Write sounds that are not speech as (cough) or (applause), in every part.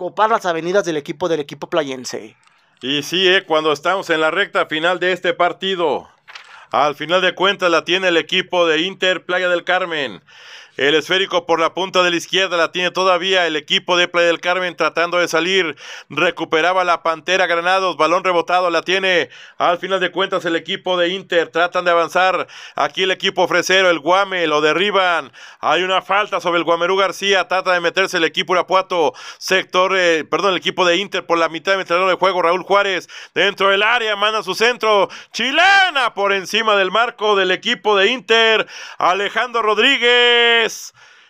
copar las avenidas del equipo del equipo playense. Y sí, eh, cuando estamos en la recta final de este partido, al final de cuentas la tiene el equipo de Inter Playa del Carmen. El esférico por la punta de la izquierda la tiene todavía el equipo de Play del Carmen tratando de salir. Recuperaba la Pantera Granados. Balón rebotado la tiene. Al final de cuentas el equipo de Inter tratan de avanzar. Aquí el equipo fresero, el Guame, lo derriban. Hay una falta sobre el Guamerú García. Trata de meterse el equipo Urapuato Sector, eh, perdón, el equipo de Inter por la mitad del entrenador de juego. Raúl Juárez dentro del área. Manda su centro. Chilena por encima del marco del equipo de Inter. Alejandro Rodríguez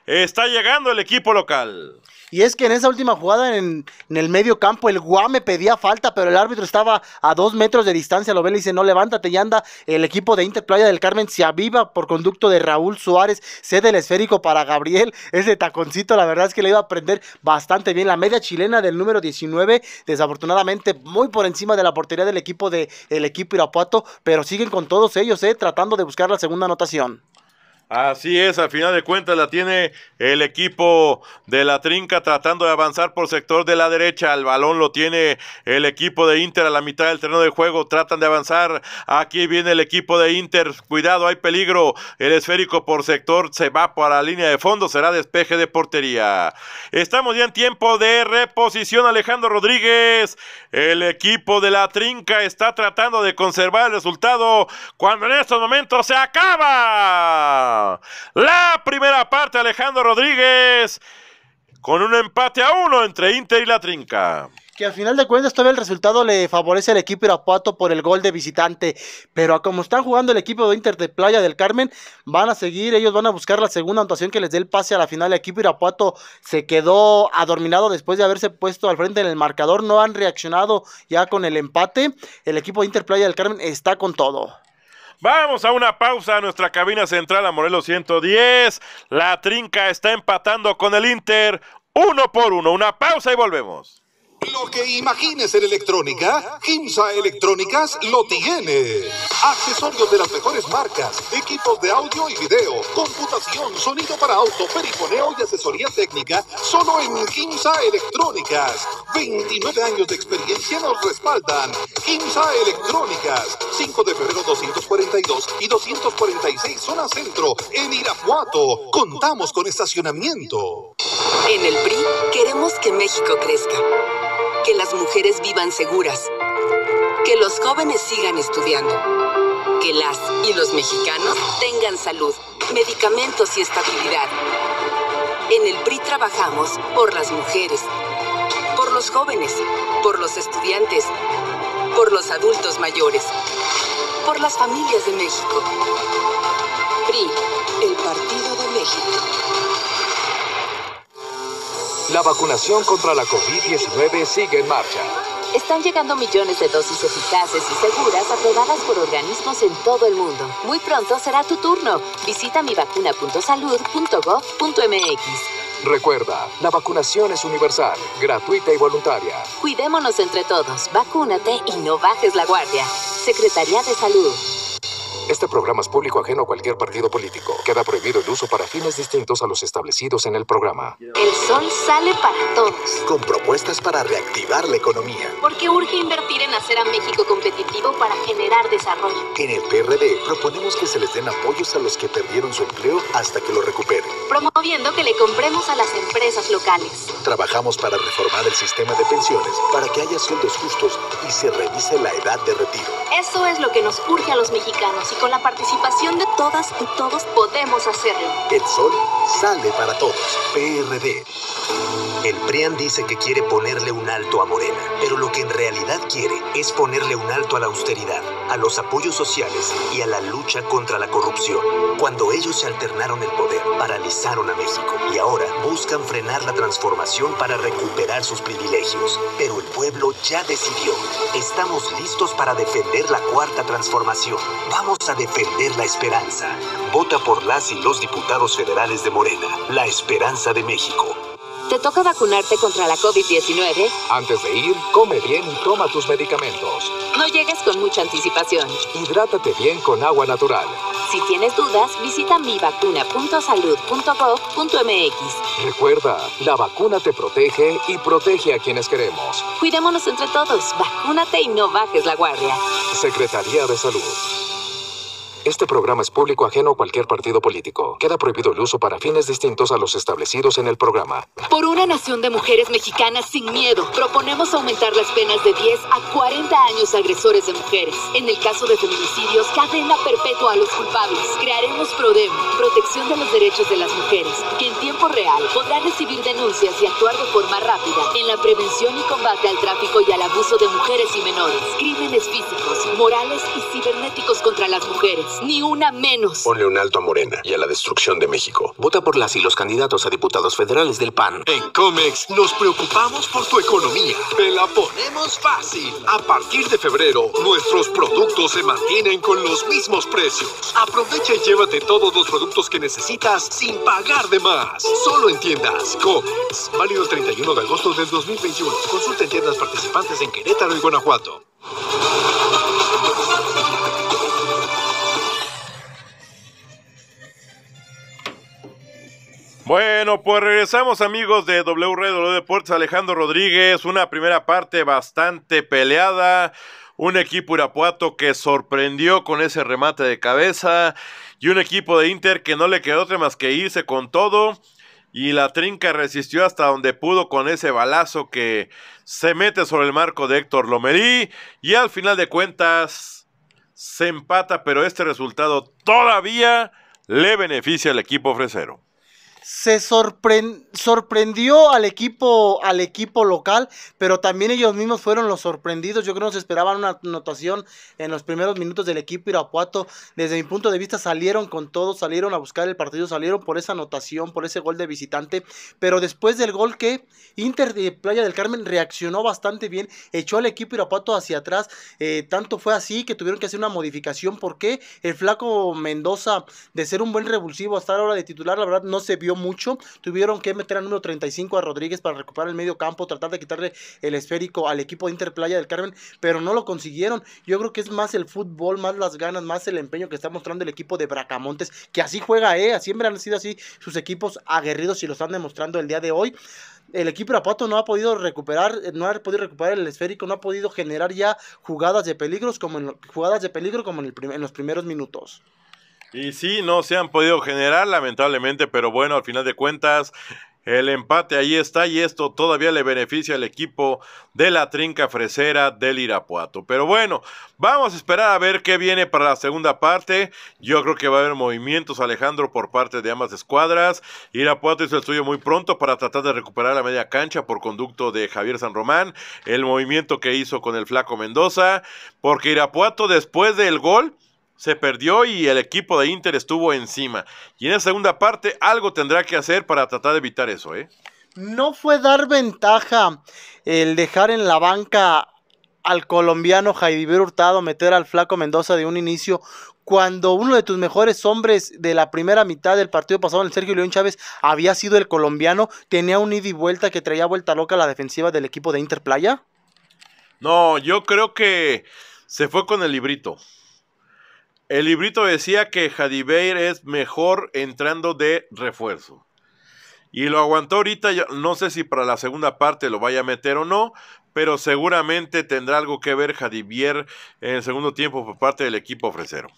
Está llegando el equipo local. Y es que en esa última jugada en, el medio campo, el Guame pedía falta, pero el árbitro estaba a dos metros de distancia. Lo ve y dice: No, levántate y anda. El equipo de Inter Playa del Carmen se aviva por conducto de Raúl Suárez. Cede el esférico para Gabriel. Ese taconcito, la verdad es que le iba a prender bastante bien. La media chilena del número 19, desafortunadamente, muy por encima de la portería del equipo del el equipo Irapuato. Pero siguen con todos ellos, eh, tratando de buscar la segunda anotación. Así es, al final de cuentas la tiene el equipo de la Trinca tratando de avanzar por sector de la derecha. El balón lo tiene el equipo de Inter a la mitad del terreno de juego. Tratan de avanzar. Aquí viene el equipo de Inter. Cuidado, hay peligro. El esférico por sector se va para la línea de fondo. Será despeje de portería. Estamos ya en tiempo de reposición. Alejandro Rodríguez. El equipo de la Trinca está tratando de conservar el resultado cuando en estos momentos se acaba. La primera parte, Alejandro Rodríguez, con un empate a uno entre Inter y la Trinca. Que al final de cuentas todavía el resultado le favorece al equipo Irapuato por el gol de visitante. Pero como están jugando el equipo de Inter de Playa del Carmen, van a seguir, ellos van a buscar la segunda anotación que les dé el pase a la final. El equipo Irapuato se quedó adorminado después de haberse puesto al frente en el marcador. No han reaccionado ya con el empate. El equipo de Inter Playa del Carmen está con todo. Vamos a una pausa a nuestra cabina central a Morelos 110. La Trinca está empatando con el Inter. Uno por uno. Una pausa y volvemos. Lo que imagines en electrónica, Gimsa Electrónicas lo tiene. Accesorios de las mejores marcas, equipos de audio y video, computación, sonido para auto, perifoneo y asesoría técnica, solo en Gimsa Electrónicas. 29 años de experiencia nos respaldan. Gimsa Electrónicas, 5 de febrero 242 y 246 zona centro, en Irapuato. Contamos con estacionamiento. En el PRI queremos que México crezca que las mujeres vivan seguras, que los jóvenes sigan estudiando, que las y los mexicanos tengan salud, medicamentos y estabilidad. En el PRI trabajamos por las mujeres, por los jóvenes, por los estudiantes, por los adultos mayores, por las familias de México. PRI, el Partido de México. La vacunación contra la COVID-19 sigue en marcha. Están llegando millones de dosis eficaces y seguras aprobadas por organismos en todo el mundo. Muy pronto será tu turno. Visita mivacuna.salud.gov.mx. Recuerda, la vacunación es universal, gratuita y voluntaria. Cuidémonos entre todos, vacúnate y no bajes la guardia. Secretaría de Salud. Este programa es público ajeno a cualquier partido político. Queda prohibido el uso para fines distintos a los establecidos en el programa. El sol sale para todos. Con propuestas para reactivar la economía. Porque urge invertir en hacer a México competitivo para generar desarrollo. En el PRD proponemos que se les den apoyos a los que perdieron su empleo hasta que lo recuperen. Promoviendo que le compremos a las empresas locales. Trabajamos para reformar el sistema de pensiones para que haya sueldos justos y se revise la edad de retiro. Eso es lo que nos urge a los mexicanos y con la participación de todas y todos podemos hacerlo. El sol sale para todos. PRD. El PRIAN dice que quiere ponerle un alto a Morena, pero lo que en realidad quiere es ponerle un alto a la austeridad, a los apoyos sociales y a la lucha contra la corrupción. Cuando ellos se alternaron el poder, paralizaron a México y ahora buscan frenar la transformación para recuperar sus privilegios. Pero el pueblo ya decidió. Estamos listos para defender la cuarta transformación. Vamos a defender la esperanza. Vota por las y los diputados federales de Morena, la esperanza de México. ¿Te toca vacunarte contra la COVID-19? Antes de ir, come bien y toma tus medicamentos. No llegues con mucha anticipación. Hidrátate bien con agua natural. Si tienes dudas, visita mivacuna.salud.gov.mx. Recuerda, la vacuna te protege y protege a quienes queremos. Cuidémonos entre todos, vacúnate y no bajes la guardia. Secretaría de Salud. Este programa es público ajeno a cualquier partido político. Queda prohibido el uso para fines distintos a los establecidos en el programa. Por una nación de mujeres mexicanas sin miedo, proponemos aumentar las penas de 10 a 40 años agresores de mujeres. En el caso de feminicidios, cadena perpetua a los culpables. Crearemos PRODEM, protección de los derechos de las mujeres, que en tiempo real podrá recibir denuncias y actuar de forma rápida en la prevención y combate al tráfico y al abuso de mujeres y menores, crímenes físicos, morales y cibernéticos contra las mujeres ni una menos. Ponle un alto a Morena y a la destrucción de México. Vota por las y los candidatos a diputados federales del PAN. En COMEX nos preocupamos por tu economía. Te la ponemos fácil. A partir de febrero, nuestros productos se mantienen con los mismos precios. Aprovecha y llévate todos los productos que necesitas sin pagar de más. Solo en tiendas COMEX. Válido el 31 de agosto del 2021. Consulta en tiendas participantes en Querétaro y Guanajuato. Bueno, pues regresamos amigos de W Red Deportes, Alejandro Rodríguez, una primera parte bastante peleada, un equipo Irapuato que sorprendió con ese remate de cabeza y un equipo de Inter que no le quedó otra más que irse con todo y la trinca resistió hasta donde pudo con ese balazo que se mete sobre el marco de Héctor Lomerí y al final de cuentas se empata, pero este resultado todavía le beneficia al equipo fresero se sorprendió al equipo, al equipo local, pero también ellos mismos fueron los sorprendidos. Yo creo que nos esperaban una anotación en los primeros minutos del equipo Irapuato. Desde mi punto de vista salieron con todo, salieron a buscar el partido, salieron por esa anotación, por ese gol de visitante. Pero después del gol que Inter de Playa del Carmen reaccionó bastante bien, echó al equipo Irapuato hacia atrás. Eh, tanto fue así que tuvieron que hacer una modificación porque el flaco Mendoza, de ser un buen revulsivo hasta la hora de titular, la verdad no se vio mucho. Tuvieron que meter al número 35 a Rodríguez para recuperar el medio campo, tratar de quitarle el esférico al equipo de Interplaya del Carmen, pero no lo consiguieron. Yo creo que es más el fútbol, más las ganas, más el empeño que está mostrando el equipo de Bracamontes, que así juega, ¿eh? Siempre han sido así sus equipos aguerridos y lo están demostrando el día de hoy el equipo Apato no ha podido recuperar, eh, no ha podido recuperar el esférico, no ha podido generar ya jugadas de peligros como en, jugadas de peligro como en, el en los primeros minutos. Y sí, no se han podido generar, lamentablemente, pero bueno, al final de cuentas, el empate ahí está y esto todavía le beneficia al equipo de la trinca fresera del Irapuato. Pero bueno, vamos a esperar a ver qué viene para la segunda parte. Yo creo que va a haber movimientos, Alejandro, por parte de ambas escuadras. Irapuato hizo el suyo muy pronto para tratar de recuperar la media cancha por conducto de Javier San Román. El movimiento que hizo con el flaco Mendoza. Porque Irapuato después del gol se perdió y el equipo de Inter estuvo encima. Y en la segunda parte algo tendrá que hacer para tratar de evitar eso, ¿eh? No fue dar ventaja el dejar en la banca al colombiano Javier Hurtado, meter al flaco Mendoza de un inicio, cuando uno de tus mejores hombres de la primera mitad del partido pasado, el Sergio León Chávez, había sido el colombiano, tenía un ida y vuelta que traía vuelta loca a la defensiva del equipo de Interplaya. No, yo creo que se fue con el librito. El librito decía que Jadiveir es mejor entrando de refuerzo. Y lo aguantó ahorita, no sé si para la segunda parte lo vaya a meter o no, pero seguramente tendrá algo que ver Jadivier en el segundo tiempo por parte del equipo ofrecero.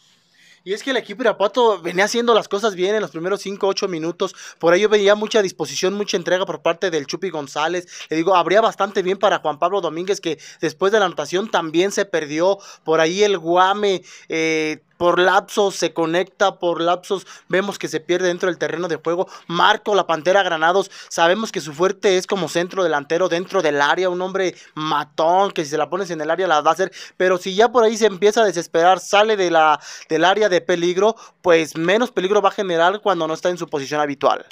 Y es que el equipo Irapuato venía haciendo las cosas bien en los primeros 5, 8 minutos. Por ello veía mucha disposición, mucha entrega por parte del Chupi González. Le digo, habría bastante bien para Juan Pablo Domínguez, que después de la anotación también se perdió. Por ahí el Guame eh, por lapsos, se conecta por lapsos, vemos que se pierde dentro del terreno de juego. Marco la Pantera Granados, sabemos que su fuerte es como centro delantero dentro del área, un hombre matón que si se la pones en el área la va a hacer, pero si ya por ahí se empieza a desesperar, sale de la, del área de peligro, pues menos peligro va a generar cuando no está en su posición habitual.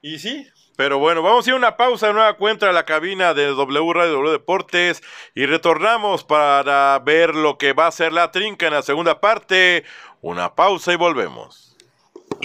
Y sí, pero bueno, vamos a ir a una pausa de nueva cuenta a la cabina de W Radio W Deportes y retornamos para ver lo que va a ser la trinca en la segunda parte. Una pausa y volvemos.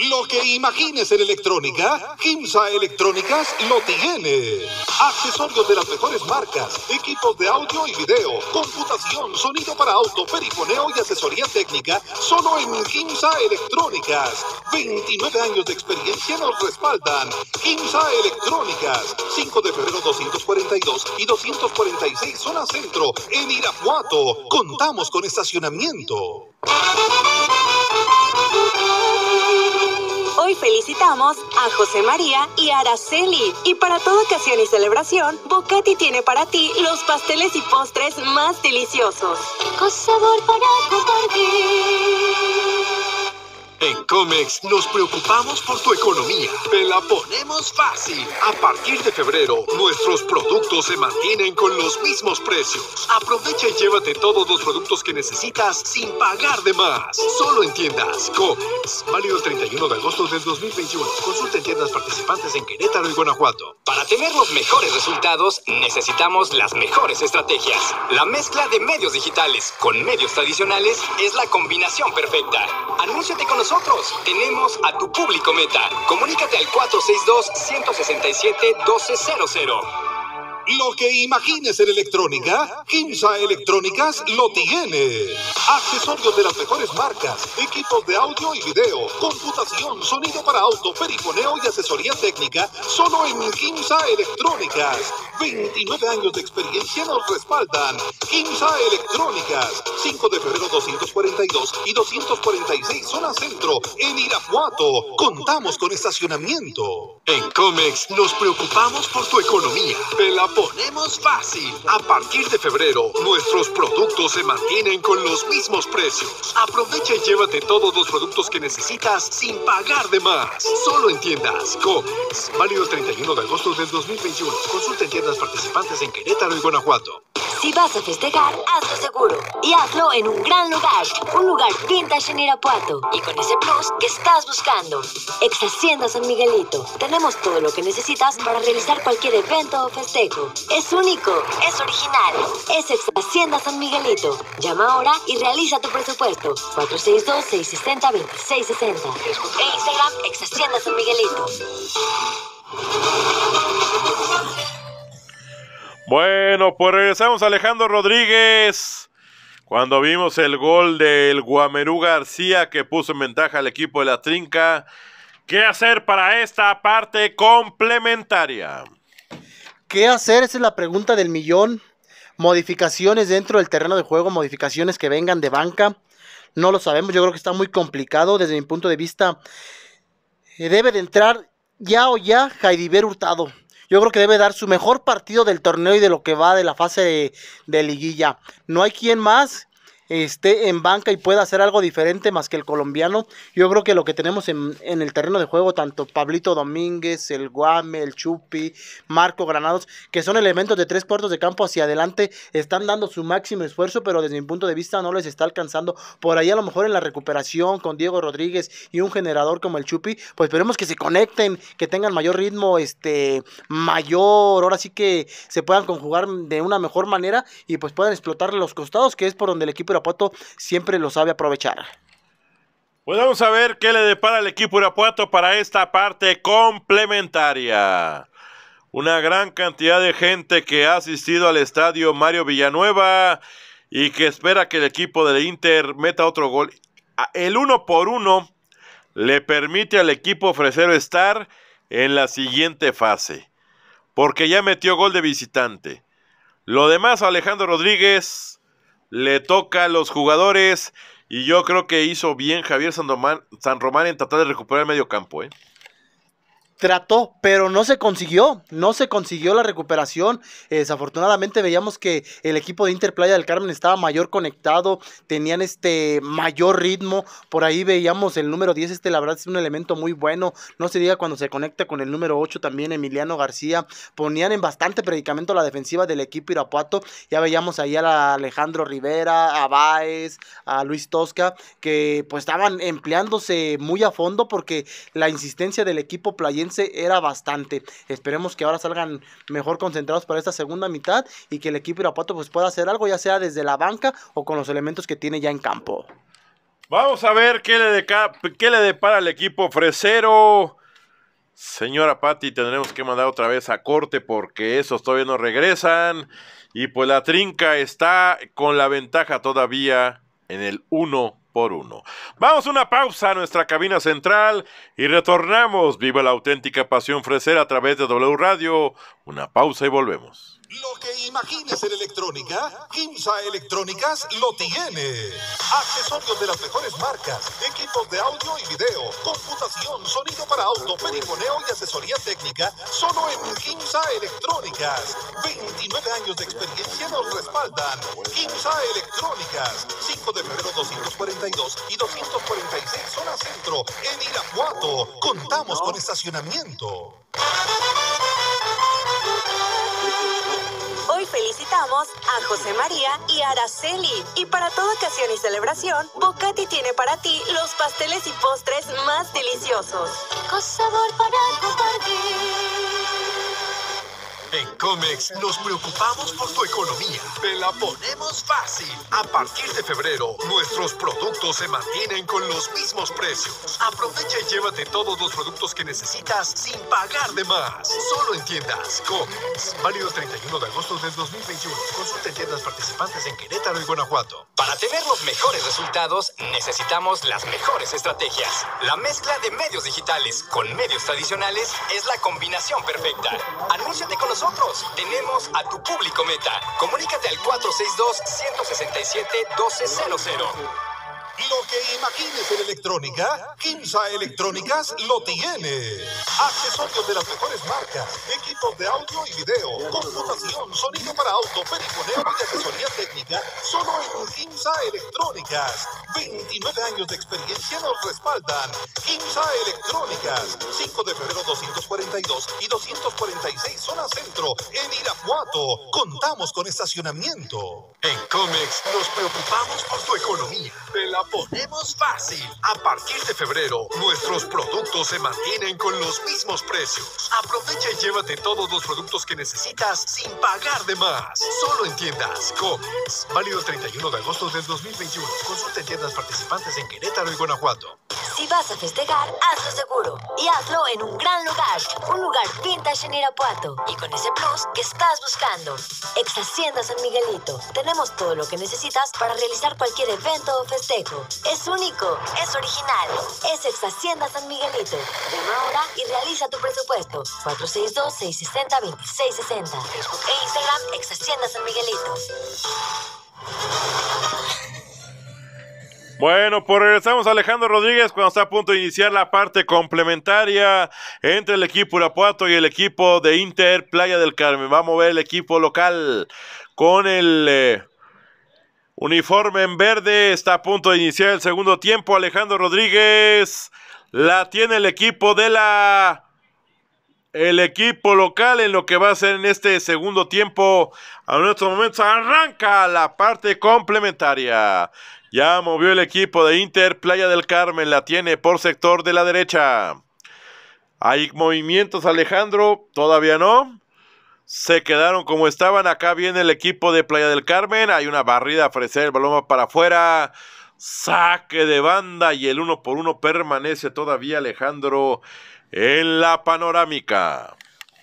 Lo que imagines en electrónica, Kimsa Electrónicas lo tiene. Accesorios de las mejores marcas, equipos de audio y video, computación, sonido para auto, perifoneo y asesoría técnica, solo en Kimsa Electrónicas. 29 años de experiencia nos respaldan. Kimsa Electrónicas, 5 de febrero 242 y 246 zona centro, en Irapuato. Contamos con estacionamiento. Hoy felicitamos a José María y Araceli. Y para toda ocasión y celebración, Bocati tiene para ti los pasteles y postres más deliciosos. Con sabor para compartir. En Comex nos preocupamos por tu economía. Te la ponemos fácil. A partir de febrero, nuestros productos se mantienen con los mismos precios. Aprovecha y llévate todos los productos que necesitas sin pagar de más. Solo en tiendas Comex. Válido 31 de agosto del 2021. Consulta en tiendas participantes en Querétaro y Guanajuato. Para tener los mejores resultados, necesitamos las mejores estrategias. La mezcla de medios digitales con medios tradicionales es la combinación perfecta. Anúnciate con los nosotros. Tenemos a tu público meta. Comunícate al 462-167-1200. Lo que imagines en electrónica, Kimsa Electrónicas lo tiene. Accesorios de las mejores marcas, equipos de audio y video, computación, sonido para auto, perifoneo y asesoría técnica, solo en Kimsa Electrónicas. 29 años de experiencia nos respaldan. Kimsa Electrónicas, 5 de febrero 242 y 246 zona centro, en Irapuato. Contamos con estacionamiento. En Comex nos preocupamos por tu economía ponemos fácil. A partir de febrero, nuestros productos se mantienen con los mismos precios. Aprovecha y llévate todos los productos que necesitas sin pagar de más. Solo en tiendas comes. Válido el 31 de agosto del 2021. Consulta en tiendas participantes en Querétaro y Guanajuato. Si vas a festejar, hazlo seguro. Y hazlo en un gran lugar. Un lugar vintage en Irapuato. Y con ese plus que estás buscando. Ex Hacienda San Miguelito. Tenemos todo lo que necesitas para realizar cualquier evento o festejo es único, es original. Es Ex Hacienda San Miguelito. Llama ahora y realiza tu presupuesto. 462-660-2660. E Instagram Ex Hacienda San Miguelito. Bueno, pues regresamos a Alejandro Rodríguez. Cuando vimos el gol del Guamerú García que puso en ventaja al equipo de la Trinca. ¿Qué hacer para esta parte complementaria? ¿Qué hacer? Esa es la pregunta del millón. Modificaciones dentro del terreno de juego, modificaciones que vengan de banca. No lo sabemos, yo creo que está muy complicado desde mi punto de vista. Eh, debe de entrar ya o ya Jaidiver Hurtado. Yo creo que debe dar su mejor partido del torneo y de lo que va de la fase de, de liguilla. No hay quien más esté en banca y pueda hacer algo diferente más que el colombiano. Yo creo que lo que tenemos en, el terreno de juego, tanto Pablito Domínguez, el Guame, el Chupi, Marco Granados, que son elementos de tres cuartos de campo hacia adelante, están dando su máximo esfuerzo, pero desde mi punto de vista no les está alcanzando. Por ahí a lo mejor en la recuperación con Diego Rodríguez y un generador como el Chupi, pues esperemos que se conecten, que tengan mayor ritmo, este, mayor, ahora sí que se puedan conjugar de una mejor manera y pues puedan explotar los costados, que es por donde el equipo Irapuato siempre lo sabe aprovechar. Pues vamos a ver qué le depara el equipo Irapuato para esta parte complementaria. Una gran cantidad de gente que ha asistido al estadio Mario Villanueva y que espera que el equipo del Inter meta otro gol. El uno por uno le permite al equipo ofrecer estar en la siguiente fase, porque ya metió gol de visitante. Lo demás, Alejandro Rodríguez, le toca a los jugadores. Y yo creo que hizo bien Javier San Román, en tratar de recuperar el medio campo. ¿eh? trató, pero no se consiguió, no se consiguió la recuperación. Eh, desafortunadamente veíamos que el equipo de Interplaya del Carmen estaba mayor conectado, tenían este mayor ritmo, por ahí veíamos el número 10, este la verdad es un elemento muy bueno, no se diga cuando se conecta con el número 8 también Emiliano García, ponían en bastante predicamento la defensiva del equipo Irapuato, ya veíamos ahí a Alejandro Rivera, a Baez, a Luis Tosca, que pues estaban empleándose muy a fondo porque la insistencia del equipo playense era bastante. Esperemos que ahora salgan mejor concentrados para esta segunda mitad y que el equipo Irapato pues pueda hacer algo, ya sea desde la banca o con los elementos que tiene ya en campo. Vamos a ver qué le, qué le depara al equipo fresero. Señora Patti, tendremos que mandar otra vez a corte porque esos todavía no regresan. Y pues la trinca está con la ventaja todavía en el 1 por uno. Vamos a una pausa a nuestra cabina central y retornamos. Viva la auténtica pasión fresera a través de W Radio. Una pausa y volvemos. Lo que imagines en electrónica, Kimsa Electrónicas lo tiene. Accesorios de las mejores marcas, equipos de audio y video, computación, sonido para auto, perifoneo y asesoría técnica, solo en Kimsa Electrónicas. 29 años de experiencia nos respaldan. Kimsa Electrónicas, 5 de febrero 242 y 246 zona centro, en Irapuato. Contamos con estacionamiento felicitamos a José María y Araceli. Y para toda ocasión y celebración, Bocati tiene para ti los pasteles y postres más deliciosos. Con para en Comex nos preocupamos por tu economía. Te la ponemos fácil. A partir de febrero, nuestros productos se mantienen con los mismos precios. Aprovecha y llévate todos los productos que necesitas sin pagar de más. Solo en tiendas Comex. Válido 31 de agosto del 2021. Consulta en tiendas participantes en Querétaro y Guanajuato. Para tener los mejores resultados, necesitamos las mejores estrategias. La mezcla de medios digitales con medios tradicionales es la combinación perfecta. Anúnciate con los nosotros. Tenemos a tu público meta. Comunícate al 462-167-1200. Lo que imagines en electrónica, Kimsa Electrónicas lo tiene. Accesorios de las mejores marcas, equipos de audio y video, computación, sonido para auto, perifoneo y asesoría técnica, solo en Kimsa Electrónicas. 29 años de experiencia nos respaldan. Kimsa Electrónicas, 5 de febrero 242 y 246 zona centro, en Irapuato. Contamos con estacionamiento. En COMEX nos preocupamos por tu economía ponemos fácil. A partir de febrero, nuestros productos se mantienen con los mismos precios. Aprovecha y llévate todos los productos que necesitas sin pagar de más. Solo en tiendas Comex. Válido el 31 de agosto del 2021. Consulta en tiendas participantes en Querétaro y Guanajuato. Si vas a festejar, hazlo seguro. Y hazlo en un gran lugar. Un lugar vintage en Irapuato. Y con ese plus que estás buscando. Ex Hacienda San Miguelito. Tenemos todo lo que necesitas para realizar cualquier evento o festejo es único, es original. Es Ex Hacienda San Miguelito. Llama ahora y realiza tu presupuesto. 462-660-2660. e Instagram Ex Hacienda San Miguelito. Bueno, pues regresamos a Alejandro Rodríguez cuando está a punto de iniciar la parte complementaria entre el equipo Urapuato y el equipo de Inter Playa del Carmen. Vamos a ver el equipo local con el eh, Uniforme en verde, está a punto de iniciar el segundo tiempo. Alejandro Rodríguez la tiene el equipo de la... El equipo local en lo que va a ser en este segundo tiempo. A nuestro momento arranca la parte complementaria. Ya movió el equipo de Inter. Playa del Carmen la tiene por sector de la derecha. Hay movimientos, Alejandro. Todavía no se quedaron como estaban. Acá viene el equipo de Playa del Carmen. Hay una barrida a ofrecer el balón para afuera. Saque de banda y el uno por uno permanece todavía Alejandro en la panorámica.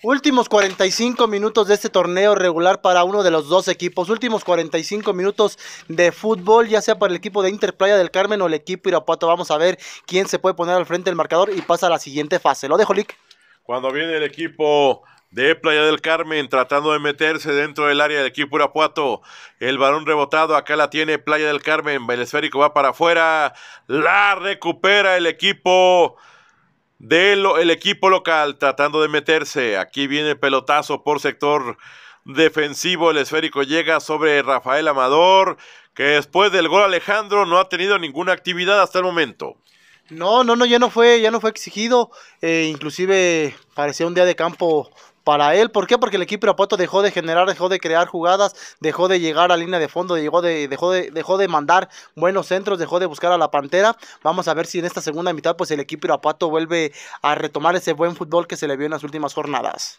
Últimos 45 minutos de este torneo regular para uno de los dos equipos. Últimos 45 minutos de fútbol, ya sea para el equipo de Interplaya del Carmen o el equipo Irapuato. Vamos a ver quién se puede poner al frente del marcador y pasa a la siguiente fase. Lo dejo, Lick. Cuando viene el equipo de Playa del Carmen tratando de meterse dentro del área de equipo Urapuato El balón rebotado, acá la tiene Playa del Carmen. El esférico va para afuera. La recupera el equipo el equipo local tratando de meterse. Aquí viene pelotazo por sector defensivo. El esférico llega sobre Rafael Amador, que después del gol Alejandro no ha tenido ninguna actividad hasta el momento. No, no, no, ya no fue, ya no fue exigido. Eh, inclusive parecía un día de campo para él. ¿Por qué? Porque el equipo Irapuato dejó de generar, dejó de crear jugadas, dejó de llegar a línea de fondo, de, dejó, de, de mandar buenos centros, dejó de buscar a la Pantera. Vamos a ver si en esta segunda mitad pues el equipo Irapuato vuelve a retomar ese buen fútbol que se le vio en las últimas jornadas.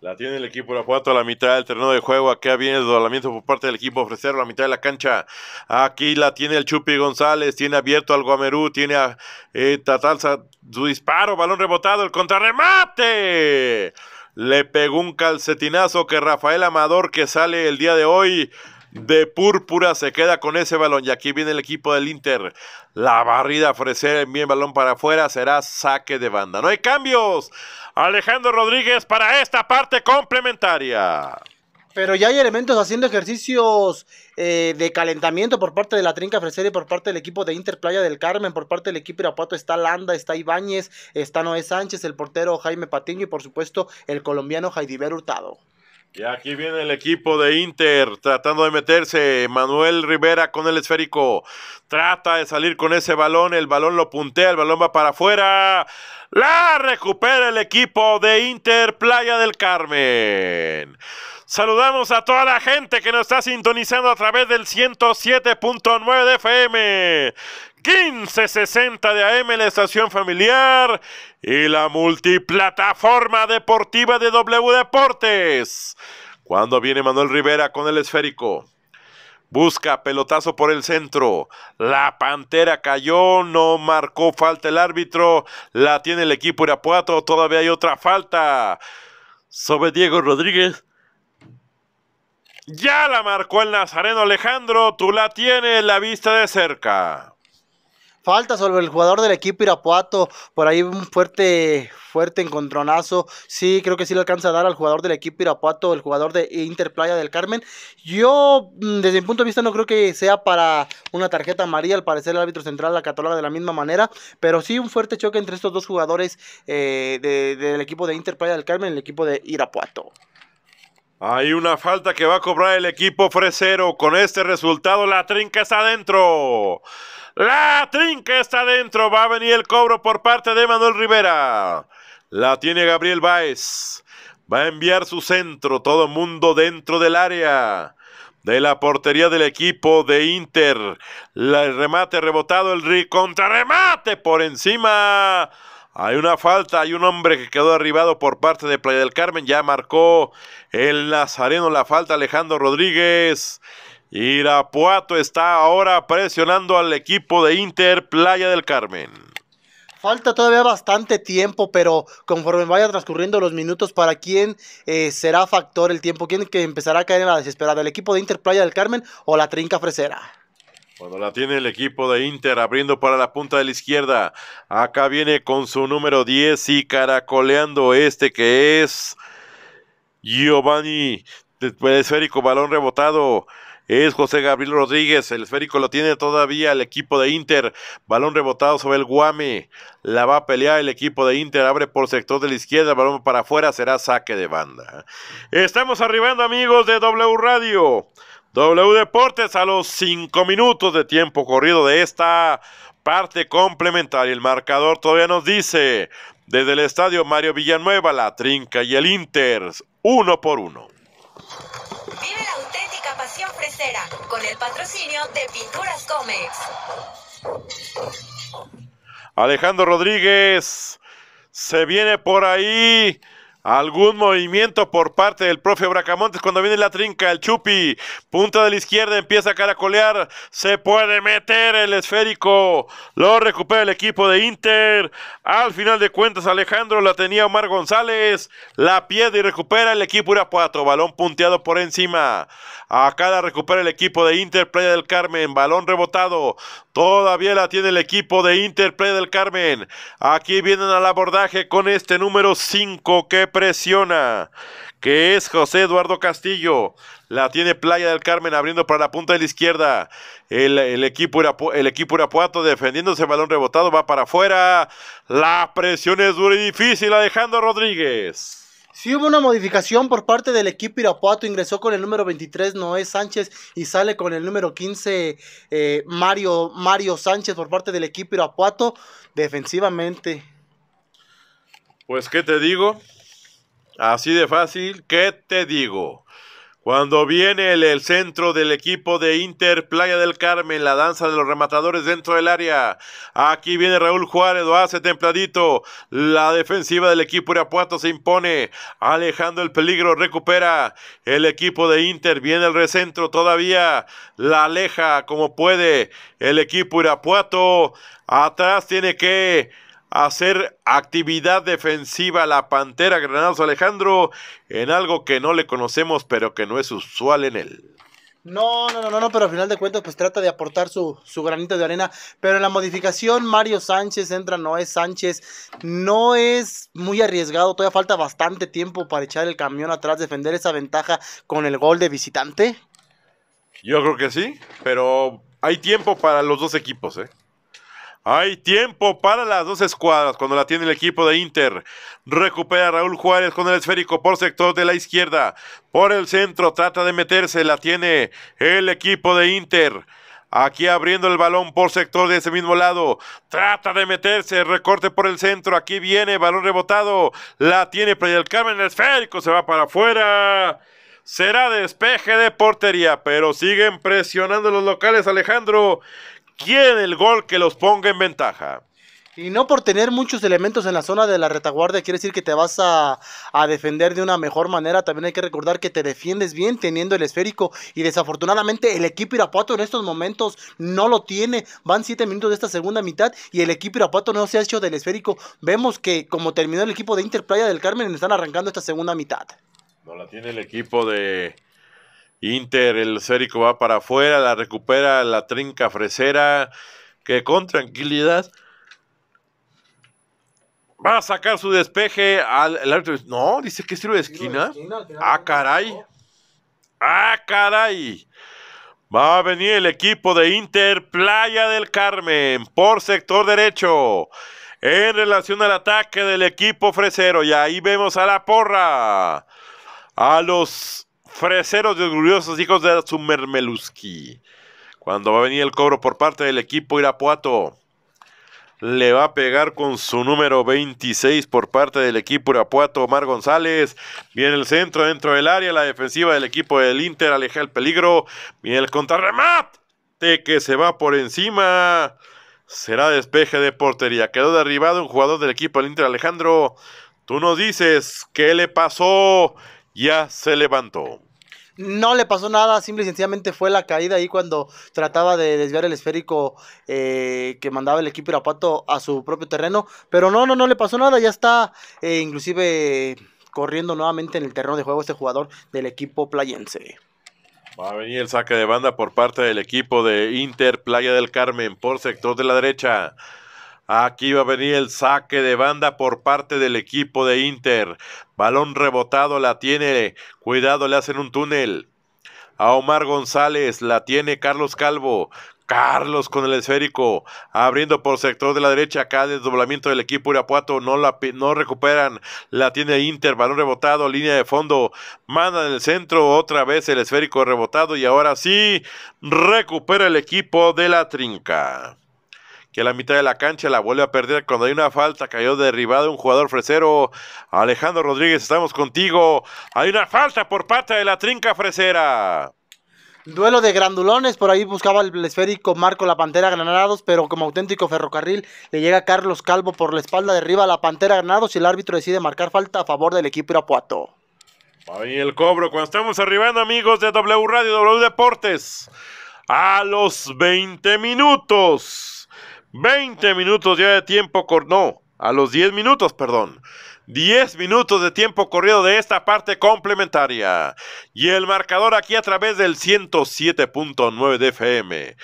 La tiene el equipo Irapuato a la mitad del terreno de juego. Acá viene el doblamiento por parte del equipo ofrecer a la mitad de la cancha. Aquí la tiene el Chupi González. Tiene abierto al Guamerú. Tiene a eh, Tatalza su disparo. Balón rebotado. El contrarremate le pegó un calcetinazo que Rafael Amador, que sale el día de hoy de púrpura, se queda con ese balón. Y aquí viene el equipo del Inter. La barrida ofrecer bien balón para afuera será saque de banda. No hay cambios. Alejandro Rodríguez para esta parte complementaria. Pero ya hay elementos haciendo ejercicios eh, de calentamiento por parte de la Trinca y por parte del equipo de Inter Playa del Carmen, por parte del equipo Irapuato está Landa, está Ibáñez, está Noé Sánchez, el portero Jaime Patiño y por supuesto el colombiano Jaidiver Hurtado. Y aquí viene el equipo de Inter tratando de meterse. Manuel Rivera con el esférico. Trata de salir con ese balón. El balón lo puntea, el balón va para afuera. La recupera el equipo de Inter Playa del Carmen. Saludamos a toda la gente que nos está sintonizando a través del 107.9 de FM, 1560 de AM, la estación familiar y la multiplataforma deportiva de W Deportes. Cuando viene Manuel Rivera con el esférico. Busca pelotazo por el centro. La pantera cayó, no marcó falta el árbitro. La tiene el equipo Irapuato, todavía hay otra falta. Sobre Diego Rodríguez. Ya la marcó el Nazareno Alejandro, tú la tienes, la vista de cerca. Falta sobre el jugador del equipo Irapuato, por ahí un fuerte, fuerte encontronazo. Sí, creo que sí le alcanza a dar al jugador del equipo Irapuato, el jugador de Interplaya del Carmen. Yo, mm, desde mi punto de vista, no creo que sea para una tarjeta amarilla. Al parecer, el árbitro central la cataloga de la misma manera. Pero sí, un fuerte choque entre estos dos jugadores eh, del equipo de Interplaya del Carmen y el equipo de Irapuato. Hay una falta que va a cobrar el equipo fresero. Con este resultado, la trinca está adentro. La trinca está adentro. Va a venir el cobro por parte de Manuel Rivera. La tiene Gabriel Báez. Va a enviar su centro. Todo mundo dentro del área de la portería del equipo de Inter. el remate rebotado, el contrarremate por encima hay una falta, hay un hombre que quedó arribado por parte de Playa del Carmen. Ya marcó el Nazareno la falta Alejandro Rodríguez. Irapuato está ahora presionando al equipo de Inter Playa del Carmen. Falta todavía bastante tiempo, pero conforme vaya transcurriendo los minutos, ¿para quién eh, será factor el tiempo? ¿Quién que empezará a caer en la desesperada? ¿El equipo de Inter Playa del Carmen o la Trinca Fresera? Cuando la tiene el equipo de Inter abriendo para la punta de la izquierda. Acá viene con su número 10 y caracoleando este que es Giovanni. el pues, esférico, balón rebotado. Es José Gabriel Rodríguez. El esférico lo tiene todavía el equipo de Inter. Balón rebotado sobre el Guame. La va a pelear el equipo de Inter. Abre por sector de la izquierda. Balón para afuera. Será saque de banda. Estamos arribando amigos de W Radio. W Deportes a los cinco minutos de tiempo corrido de esta parte complementaria. El marcador todavía nos dice desde el estadio Mario Villanueva, la Trinca y el Inter, uno por uno. Vive la auténtica pasión fresera con el patrocinio de Pinturas Gómez. Alejandro Rodríguez se viene por ahí. Algún movimiento por parte del profe Bracamontes cuando viene la trinca, el Chupi, punta de la izquierda, empieza a caracolear, se puede meter el esférico, lo recupera el equipo de Inter, al final de cuentas Alejandro la tenía Omar González, la pierde y recupera el equipo cuatro balón punteado por encima, acá la recupera el equipo de Inter, Playa del Carmen, balón rebotado, todavía la tiene el equipo de Inter, Playa del Carmen, aquí vienen al abordaje con este número 5 que presiona, que es José Eduardo Castillo. La tiene Playa del Carmen abriendo para la punta de la izquierda. El, equipo, el equipo Irapuato defendiéndose, balón rebotado, va para afuera. La presión es dura y difícil, Alejandro Rodríguez. Sí hubo una modificación por parte del equipo Irapuato, ingresó con el número 23 Noé Sánchez y sale con el número 15 eh, Mario, Mario Sánchez por parte del equipo Irapuato defensivamente. Pues qué te digo, Así de fácil, ¿qué te digo? Cuando viene el, centro del equipo de Inter Playa del Carmen, la danza de los rematadores dentro del área. Aquí viene Raúl Juárez, lo hace templadito. La defensiva del equipo Irapuato se impone, alejando el peligro, recupera el equipo de Inter. Viene el recentro todavía, la aleja como puede el equipo Irapuato. Atrás tiene que hacer actividad defensiva la Pantera Granados Alejandro en algo que no le conocemos pero que no es usual en él. No, no, no, no, pero al final de cuentas pues trata de aportar su, su granito de arena. Pero en la modificación Mario Sánchez entra Noé Sánchez. No es muy arriesgado, todavía falta bastante tiempo para echar el camión atrás, defender esa ventaja con el gol de visitante. Yo creo que sí, pero hay tiempo para los dos equipos, ¿eh? Hay tiempo para las dos escuadras cuando la tiene el equipo de Inter. Recupera Raúl Juárez con el esférico por sector de la izquierda. Por el centro trata de meterse. La tiene el equipo de Inter. Aquí abriendo el balón por sector de ese mismo lado. Trata de meterse. Recorte por el centro. Aquí viene. Balón rebotado. La tiene por Carmen. El esférico se va para afuera. Será despeje de portería. Pero siguen presionando los locales. Alejandro quiere el gol que los ponga en ventaja. Y no por tener muchos elementos en la zona de la retaguardia quiere decir que te vas a, defender de una mejor manera. También hay que recordar que te defiendes bien teniendo el esférico. Y desafortunadamente el equipo Irapuato en estos momentos no lo tiene. Van 7 minutos de esta segunda mitad y el equipo Irapuato no se ha hecho del esférico. Vemos que como terminó el equipo de Interplaya del Carmen están arrancando esta segunda mitad. No la tiene el equipo de Inter, el esférico va para afuera, la recupera la trinca fresera, que con tranquilidad va a sacar su despeje al, No, dice que es de esquina. Ah, caray. Ah, caray. Va a venir el equipo de Inter Playa del Carmen por sector derecho. En relación al ataque del equipo fresero. Y ahí vemos a la porra. A los freseros de orgullosos hijos de su mermeluski. Cuando va a venir el cobro por parte del equipo Irapuato, le va a pegar con su número 26 por parte del equipo Irapuato, Omar González. Viene el centro dentro del área, la defensiva del equipo del Inter aleja el peligro. Viene el contrarremate que se va por encima. Será despeje de portería. Quedó derribado un jugador del equipo del Inter, Alejandro. Tú nos dices qué le pasó. Ya se levantó. No le pasó nada, simple y sencillamente fue la caída ahí cuando trataba de desviar el esférico eh, que mandaba el equipo irapato a su propio terreno. Pero no, no, no le pasó nada, ya está eh, inclusive corriendo nuevamente en el terreno de juego este jugador del equipo playense. Va a venir el saque de banda por parte del equipo de Inter Playa del Carmen por sector de la derecha. Aquí va a venir el saque de banda por parte del equipo de Inter. Balón rebotado, la tiene. Cuidado, le hacen un túnel. A Omar González, la tiene Carlos Calvo. Carlos con el esférico, abriendo por sector de la derecha, acá desdoblamiento del equipo Irapuato, no, la, no recuperan, la tiene Inter, balón rebotado, línea de fondo, manda en el centro, otra vez el esférico rebotado y ahora sí recupera el equipo de la trinca que la mitad de la cancha la vuelve a perder cuando hay una falta, cayó derribado un jugador fresero. Alejandro Rodríguez, estamos contigo. Hay una falta por parte de la trinca fresera. Duelo de grandulones, por ahí buscaba el esférico Marco La Pantera Granados, pero como auténtico ferrocarril le llega Carlos Calvo por la espalda, derriba a La Pantera Granados y el árbitro decide marcar falta a favor del equipo Irapuato. Ahí el cobro, cuando estamos arribando amigos de W Radio, W Deportes, a los 20 minutos. 20 minutos ya de tiempo, no, a los 10 minutos, perdón. 10 minutos de tiempo corrido de esta parte complementaria. Y el marcador aquí a través del 107.9 de FM.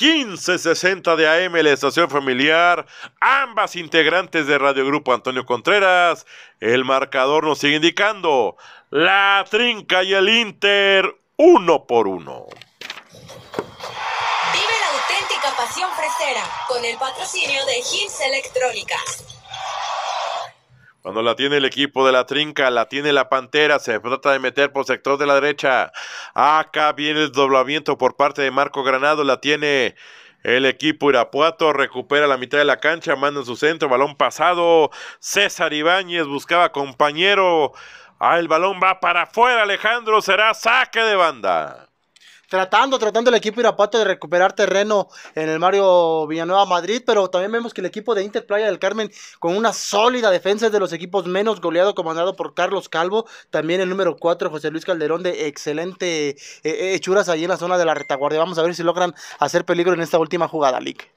1560 de AM, la estación familiar. Ambas integrantes de Radio Grupo Antonio Contreras. El marcador nos sigue indicando la trinca y el Inter uno por uno. con el patrocinio de Hills Electrónica. Cuando la tiene el equipo de la trinca, la tiene la pantera, se trata de meter por sector de la derecha. Acá viene el doblamiento por parte de Marco Granado, la tiene el equipo Irapuato recupera la mitad de la cancha, manda en su centro, balón pasado. César Ibáñez buscaba compañero. Ah, el balón va para afuera, Alejandro. Será saque de banda tratando, tratando el equipo Irapato de recuperar terreno en el Mario Villanueva Madrid, pero también vemos que el equipo de Inter Playa del Carmen con una sólida defensa de los equipos menos goleado comandado por Carlos Calvo, también el número 4 José Luis Calderón de excelente eh, eh, hechuras ahí en la zona de la retaguardia. Vamos a ver si logran hacer peligro en esta última jugada, Lick.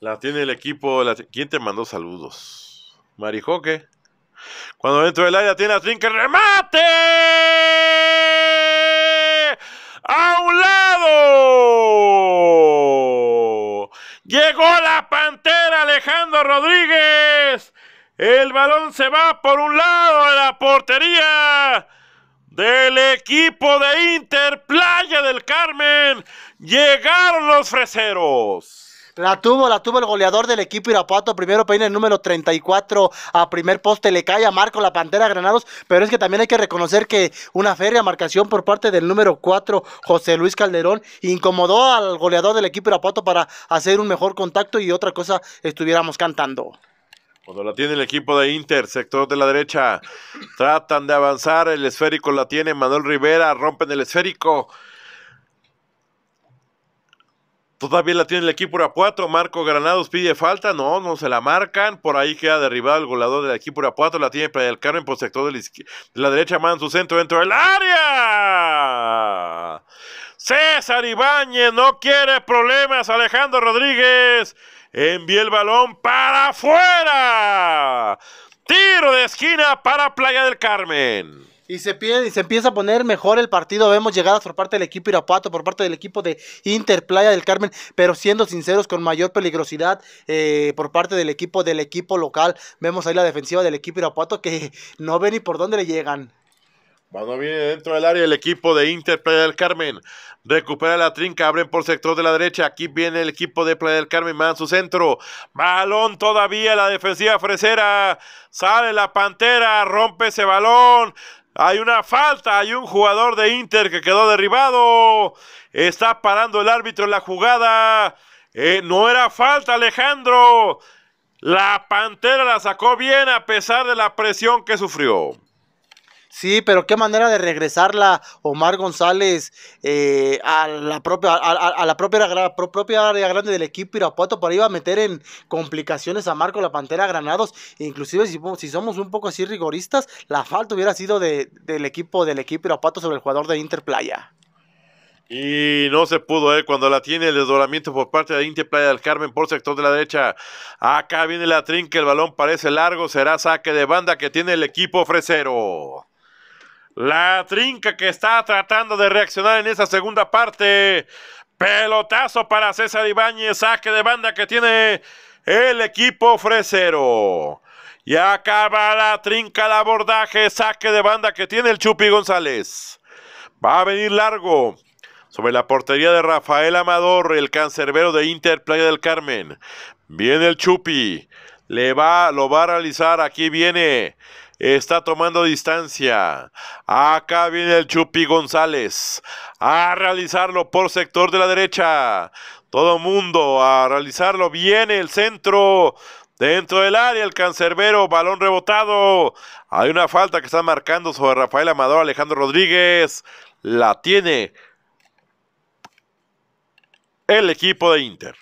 La tiene el equipo, ¿quién te mandó saludos? Marijoque. Cuando dentro del área tiene a Trinque, remate a un lado. Llegó la pantera Alejandro Rodríguez. El balón se va por un lado de la portería del equipo de Inter Playa del Carmen. Llegaron los freseros. La tuvo, la tuvo el goleador del equipo Irapuato. Primero peina el número 34 a primer poste. Le cae a Marco la Pantera Granados. Pero es que también hay que reconocer que una férrea marcación por parte del número 4, José Luis Calderón, incomodó al goleador del equipo Irapuato para hacer un mejor contacto y otra cosa estuviéramos cantando. Cuando la tiene el equipo de Inter, sector de la derecha, tratan de avanzar, el esférico la tiene Manuel Rivera, rompen el esférico, Todavía la tiene el equipo Irapuato. Marco Granados pide falta. No, no se la marcan. Por ahí queda derribado el goleador del equipo Irapuato. La tiene Playa del Carmen por sector de la, derecha. Manda su centro dentro del área. César Ibáñez no quiere problemas. Alejandro Rodríguez envía el balón para afuera. Tiro de esquina para Playa del Carmen. Y se, pide, y se empieza a poner mejor el partido. Vemos llegadas por parte del equipo Irapuato, por parte del equipo de Inter Playa del Carmen, pero siendo sinceros, con mayor peligrosidad eh, por parte del equipo del equipo local. Vemos ahí la defensiva del equipo Irapuato que (laughs) no ven ni por dónde le llegan. Cuando viene dentro del área el equipo de Inter Playa del Carmen. Recupera la trinca, abren por sector de la derecha. Aquí viene el equipo de Playa del Carmen, más su centro. Balón todavía, la defensiva fresera. Sale la pantera, rompe ese balón. Hay una falta, hay un jugador de Inter que quedó derribado. Está parando el árbitro en la jugada. Eh, no era falta, Alejandro. La Pantera la sacó bien a pesar de la presión que sufrió. Sí, pero qué manera de regresarla Omar González eh, a la propia a, la propia, área grande del equipo Irapuato para iba a meter en complicaciones a Marco la Pantera Granados. Inclusive si, somos un poco así rigoristas, la falta hubiera sido del equipo del equipo Irapuato sobre el jugador de Interplaya. Y no se pudo, ¿eh? Cuando la tiene el desdoblamiento por parte de Interplaya Playa del Carmen por sector de la derecha. Acá viene la trinca, el balón parece largo, será saque de banda que tiene el equipo fresero. La trinca que está tratando de reaccionar en esa segunda parte. Pelotazo para César Ibáñez, saque de banda que tiene el equipo fresero. Y acaba la trinca, el abordaje, saque de banda que tiene el Chupi González. Va a venir largo. Sobre la portería de Rafael Amador, el cancerbero de Inter Playa del Carmen. Viene el Chupi. Le va, lo va a realizar. Aquí viene está tomando distancia. Acá viene el Chupi González a realizarlo por sector de la derecha. Todo mundo a realizarlo. Viene el centro. Dentro del área, el cancerbero, balón rebotado. Hay una falta que está marcando sobre Rafael Amador, Alejandro Rodríguez. La tiene el equipo de Inter.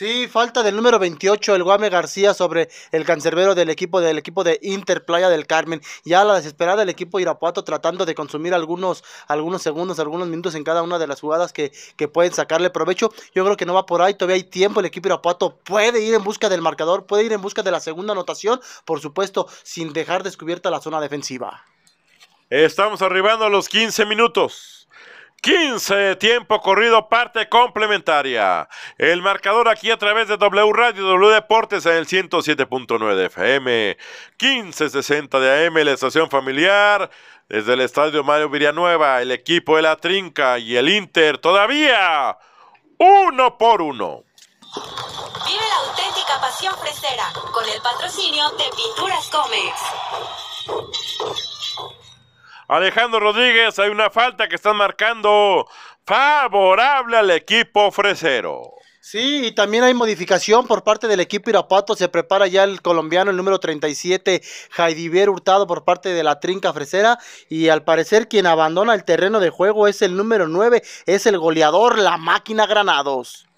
Sí, falta del número 28, el Guame García, sobre el cancerbero del equipo del equipo de Interplaya del Carmen. Ya la desesperada el equipo Irapuato tratando de consumir algunos, algunos segundos, algunos minutos en cada una de las jugadas que, que pueden sacarle provecho. Yo creo que no va por ahí, todavía hay tiempo. El equipo Irapuato puede ir en busca del marcador, puede ir en busca de la segunda anotación, por supuesto, sin dejar descubierta la zona defensiva. Estamos arribando a los 15 minutos. 15, tiempo corrido, parte complementaria. El marcador aquí a través de W Radio, W Deportes en el 107.9 de FM, 1560 de AM, la estación familiar, desde el estadio Mario Villanueva, el equipo de la Trinca y el Inter todavía uno por uno. Vive la auténtica pasión fresera con el patrocinio de Pinturas Gómez. Alejandro Rodríguez, hay una falta que están marcando favorable al equipo fresero. Sí, y también hay modificación por parte del equipo Irapato. Se prepara ya el colombiano, el número 37, Jaidivier Hurtado, por parte de la Trinca Fresera. Y al parecer, quien abandona el terreno de juego es el número 9, es el goleador, la máquina Granados.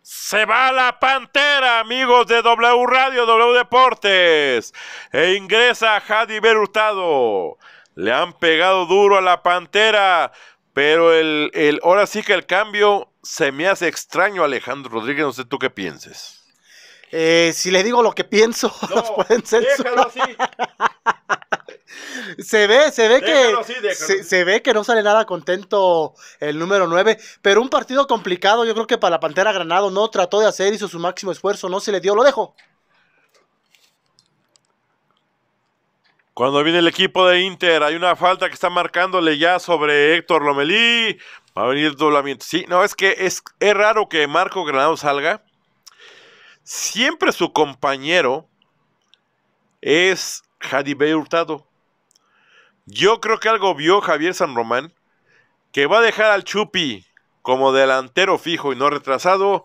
Se va la pantera, amigos de W Radio, W Deportes. E ingresa Jadiver Hurtado. Le han pegado duro a la Pantera. Pero el, el, ahora sí que el cambio se me hace extraño, Alejandro Rodríguez. No sé tú qué pienses. Eh, si le digo lo que pienso, (laughs) no, Así. (laughs) se ve, se ve que se, se, ve que no sale nada contento el número 9, pero un partido complicado, yo creo que para la Pantera Granado no trató de hacer, hizo su máximo esfuerzo, no se le dio, lo dejo. Cuando viene el equipo de Inter, hay una falta que está marcándole ya sobre Héctor Lomelí. Va a venir doblamiento. Sí, no, es que es, raro que Marco Granado salga. Siempre su compañero es Jadibé Hurtado. Yo creo que algo vio Javier San Román que va a dejar al Chupi como delantero fijo y no retrasado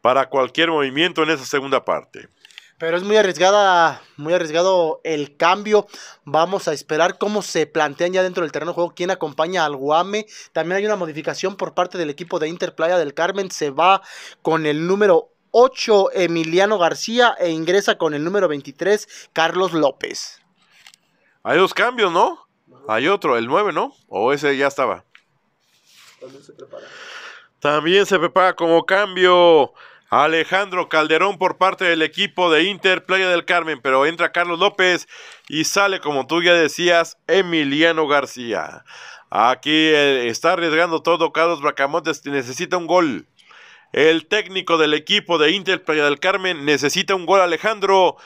para cualquier movimiento en esa segunda parte. Pero es muy arriesgada, muy arriesgado el cambio. Vamos a esperar cómo se plantean ya dentro del terreno de juego quién acompaña al Guame. También hay una modificación por parte del equipo de Interplaya del Carmen. Se va con el número 8 Emiliano García e ingresa con el número 23 Carlos López. Hay dos cambios, ¿no? Hay otro, el 9, ¿no? O ese ya estaba. También se prepara. También se prepara como cambio Alejandro Calderón por parte del equipo de Inter Playa del Carmen, pero entra Carlos López y sale, como tú ya decías, Emiliano García. Aquí eh, está arriesgando todo Carlos Bracamontes, necesita un gol. El técnico del equipo de Inter Playa del Carmen necesita un gol Alejandro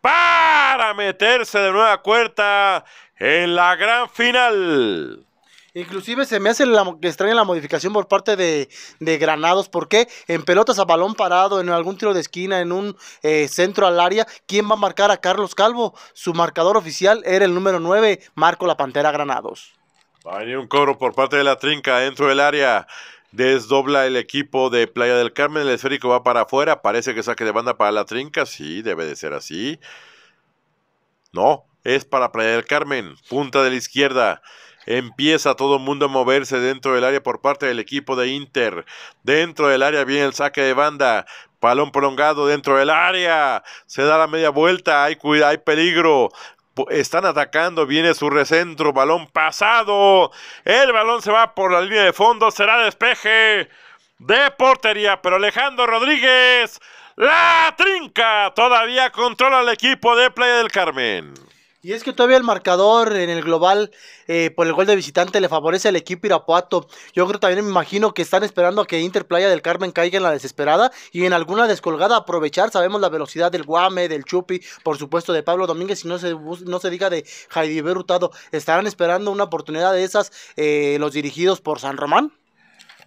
para meterse de nueva cuerda en la gran final. Inclusive se me hace la, extraña la modificación por parte de, Granados, porque en pelotas a balón parado, en algún tiro de esquina, en un eh, centro al área, ¿quién va a marcar a Carlos Calvo? Su marcador oficial era el número 9, Marco La Pantera Granados. Va a venir un cobro por parte de la trinca dentro del área. Desdobla el equipo de Playa del Carmen, el esférico va para afuera, parece que saque de banda para la trinca, sí, debe de ser así. No, es para Playa del Carmen, punta de la izquierda. Empieza todo el mundo a moverse dentro del área por parte del equipo de Inter. Dentro del área viene el saque de banda. Balón prolongado dentro del área. Se da la media vuelta. Hay, hay peligro. Están atacando, viene su recentro, balón pasado. El balón se va por la línea de fondo, será despeje de portería, pero Alejandro Rodríguez la trinca. Todavía controla el equipo de Playa del Carmen. Y es que todavía el marcador en el global eh, por el gol de visitante le favorece al equipo Irapuato. Yo creo también me imagino que están esperando a que Interplaya del Carmen caiga en la desesperada y en alguna descolgada aprovechar. Sabemos la velocidad del Guame, del Chupi, por supuesto de Pablo Domínguez y no se, no se diga de Jaidiber Hurtado. Estarán esperando una oportunidad de esas eh, los dirigidos por San Román.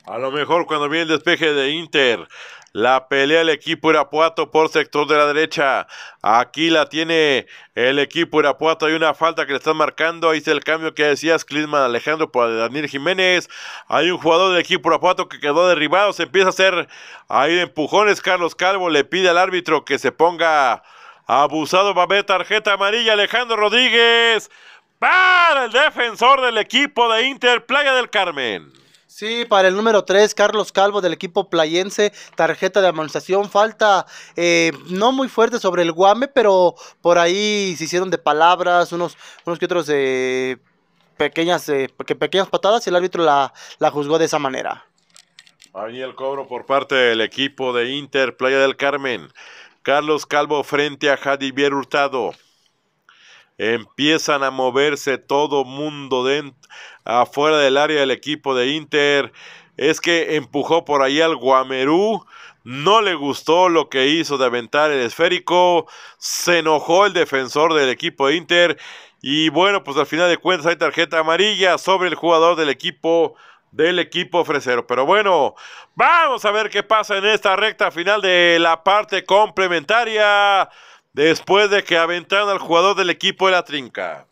A lo mejor cuando viene el despeje de Inter. La pelea del equipo Irapuato por sector de la derecha. Aquí la tiene el equipo Irapuato. Hay una falta que le están marcando. Ahí está el cambio que decías, Clisman Alejandro por Daniel Jiménez. Hay un jugador del equipo Irapuato que quedó derribado. Se empieza a hacer ahí empujones. Carlos Calvo le pide al árbitro que se ponga abusado. Va a tarjeta amarilla. Alejandro Rodríguez para el defensor del equipo de Inter Playa del Carmen. Sí, para el número 3, Carlos Calvo del equipo playense, tarjeta de amonestación, falta eh, no muy fuerte sobre el Guame, pero por ahí se hicieron de palabras, unos, unos que otros eh, pequeñas, eh, pequeñas patadas y el árbitro la, la juzgó de esa manera. Ahí el cobro por parte del equipo de Inter, Playa del Carmen. Carlos Calvo frente a Jadivier Hurtado. Empiezan a moverse todo mundo dentro afuera del área del equipo de Inter. Es que empujó por ahí al Guamerú. No le gustó lo que hizo de aventar el esférico. Se enojó el defensor del equipo de Inter. Y bueno, pues al final de cuentas hay tarjeta amarilla sobre el jugador del equipo del equipo fresero. Pero bueno, vamos a ver qué pasa en esta recta final de la parte complementaria después de que aventaron al jugador del equipo de la trinca.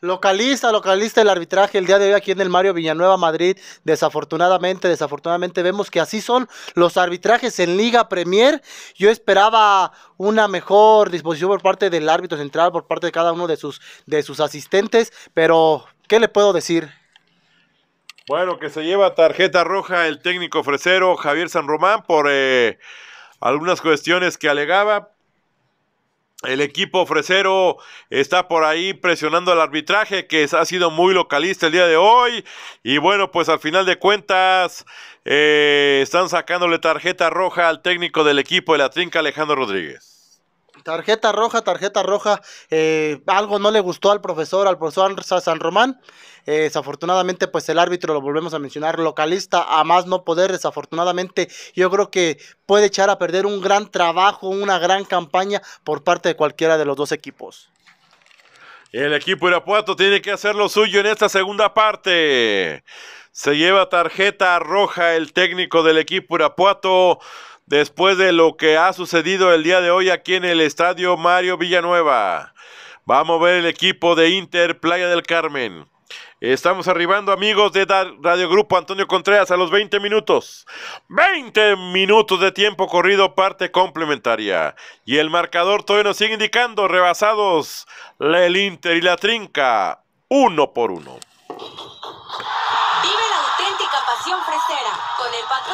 Localista, localista el arbitraje el día de hoy aquí en el Mario Villanueva Madrid. Desafortunadamente, desafortunadamente vemos que así son los arbitrajes en Liga Premier. Yo esperaba una mejor disposición por parte del árbitro central, por parte de cada uno de sus, de sus asistentes, pero ¿qué le puedo decir? Bueno, que se lleva tarjeta roja el técnico fresero Javier San Román por eh, algunas cuestiones que alegaba, el equipo fresero está por ahí presionando al arbitraje que ha sido muy localista el día de hoy. Y bueno, pues al final de cuentas eh, están sacándole tarjeta roja al técnico del equipo de la trinca Alejandro Rodríguez. Tarjeta roja, tarjeta roja. Eh, algo no le gustó al profesor, al profesor San Román. Eh, desafortunadamente, pues el árbitro, lo volvemos a mencionar, localista a más no poder. Desafortunadamente, yo creo que puede echar a perder un gran trabajo, una gran campaña por parte de cualquiera de los dos equipos. El equipo Irapuato tiene que hacer lo suyo en esta segunda parte. Se lleva tarjeta roja el técnico del equipo Irapuato después de lo que ha sucedido el día de hoy aquí en el estadio Mario Villanueva. Vamos a ver el equipo de Inter Playa del Carmen. Estamos arribando amigos de Radio Grupo Antonio Contreras a los 20 minutos. 20 minutos de tiempo corrido parte complementaria. Y el marcador todavía nos sigue indicando rebasados el Inter y la Trinca. Uno por uno.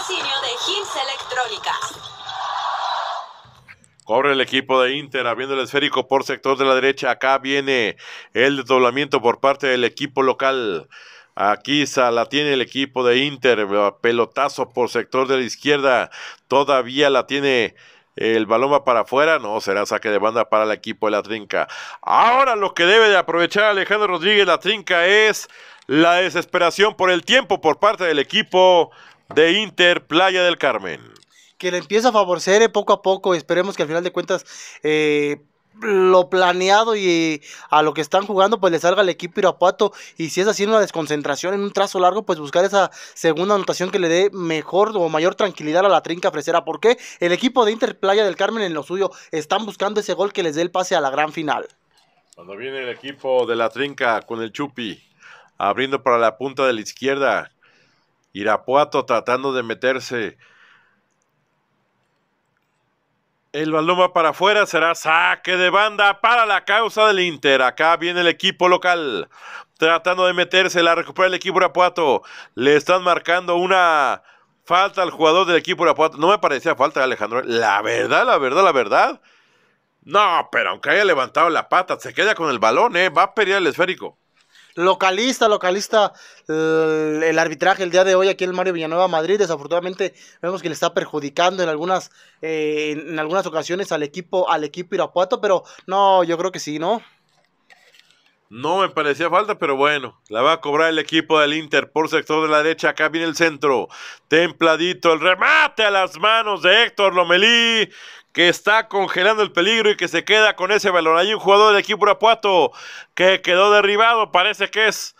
de electrónica Cobre el equipo de Inter, abriendo el esférico por sector de la derecha. Acá viene el desdoblamiento por parte del equipo local. Aquí la tiene el equipo de Inter. Pelotazo por sector de la izquierda. Todavía la tiene. El baloma para afuera, no, será saque de banda para el equipo de la trinca. Ahora lo que debe de aprovechar Alejandro Rodríguez la trinca es la desesperación por el tiempo por parte del equipo de Inter Playa del Carmen. Que le empieza a favorecer eh, poco a poco. Esperemos que al final de cuentas eh, lo planeado y a lo que están jugando, pues le salga al equipo Irapuato. Y si es así una desconcentración en un trazo largo, pues buscar esa segunda anotación que le dé mejor o mayor tranquilidad a la trinca fresera. Porque el equipo de Inter Playa del Carmen en lo suyo están buscando ese gol que les dé el pase a la gran final. Cuando viene el equipo de la trinca con el Chupi, abriendo para la punta de la izquierda, Irapuato tratando de meterse. El balón va para afuera, será saque de banda para la causa del Inter. Acá viene el equipo local tratando de meterse, la recupera el equipo Irapuato. Le están marcando una falta al jugador del equipo Irapuato. No me parecía falta, Alejandro. La verdad, la verdad, la verdad. No, pero aunque haya levantado la pata, se queda con el balón, ¿eh? Va a pelear el esférico localista, localista eh, el arbitraje el día de hoy aquí el Mario Villanueva Madrid. Desafortunadamente vemos que le está perjudicando en algunas, eh, en algunas ocasiones al equipo, al equipo Irapuato, pero no, yo creo que sí, ¿no? No me parecía falta, pero bueno, la va a cobrar el equipo del Inter por sector de la derecha. Acá viene el centro. Templadito, el remate a las manos de Héctor Lomelí, que está congelando el peligro y que se queda con ese balón. Hay un jugador del equipo Irapuato que quedó derribado. Parece que es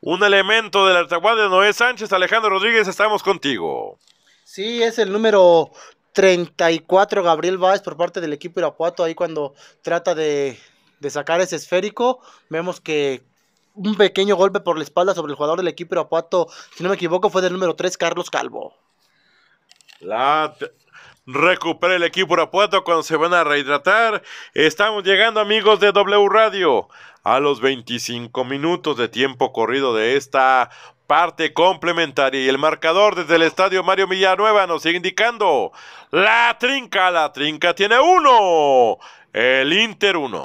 un elemento del Artaguada de Noé Sánchez. Alejandro Rodríguez, estamos contigo. Sí, es el número 34, Gabriel Vázquez, por parte del equipo Irapuato, ahí cuando trata de de sacar ese esférico. Vemos que un pequeño golpe por la espalda sobre el jugador del equipo Irapuato, si no me equivoco, fue del número 3, Carlos Calvo. La recupera el equipo Irapuato cuando se van a rehidratar. Estamos llegando, amigos de W Radio, a los 25 minutos de tiempo corrido de esta parte complementaria. Y el marcador desde el estadio Mario Villanueva nos sigue indicando: La trinca, la trinca tiene uno. El Inter uno.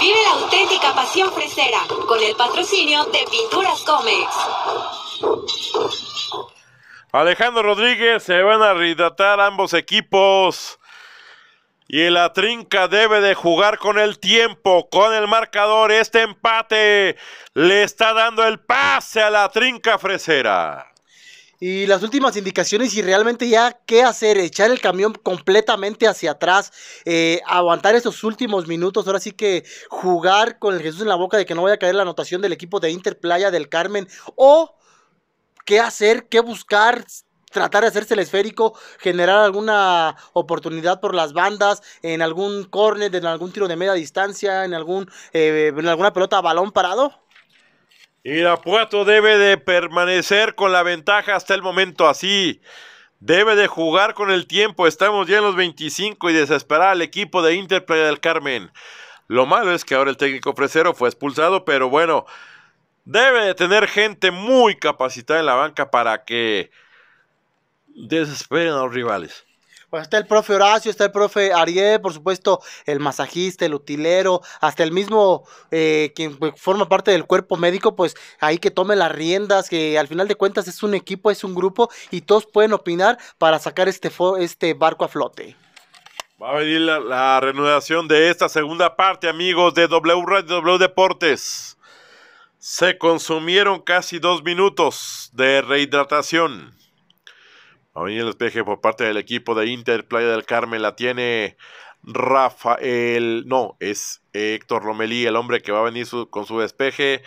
Vive la auténtica pasión fresera con el patrocinio de Pinturas Comex. Alejandro Rodríguez se van a rehidratar ambos equipos. Y la trinca debe de jugar con el tiempo, con el marcador. Este empate le está dando el pase a la trinca fresera y las últimas indicaciones y realmente ya qué hacer, echar el camión completamente hacia atrás, eh, aguantar esos últimos minutos, ahora sí que jugar con el Jesús en la boca de que no vaya a caer la anotación del equipo de Interplaya del Carmen o qué hacer, qué buscar, tratar de hacerse el esférico, generar alguna oportunidad por las bandas, en algún córner, en algún tiro de media distancia, en, algún, eh, en alguna pelota balón parado. Irapuato debe de permanecer con la ventaja hasta el momento así. Debe de jugar con el tiempo. Estamos ya en los 25 y desesperar al equipo de Interplay del Carmen. Lo malo es que ahora el técnico Fresero fue expulsado, pero bueno, debe de tener gente muy capacitada en la banca para que desesperen a los rivales. Pues está el profe Horacio, está el profe Arié, por supuesto, el masajista, el utilero, hasta el mismo eh, quien forma parte del cuerpo médico, pues ahí que tome las riendas, que al final de cuentas es un equipo, es un grupo y todos pueden opinar para sacar este, este barco a flote. Va a venir la, la, reanudación de esta segunda parte, amigos de W Radio W Deportes. Se consumieron casi dos minutos de rehidratación venir el despeje por parte del equipo de Inter Playa del Carmen la tiene Rafael, no, es Héctor Romelí, el hombre que va a venir con su despeje.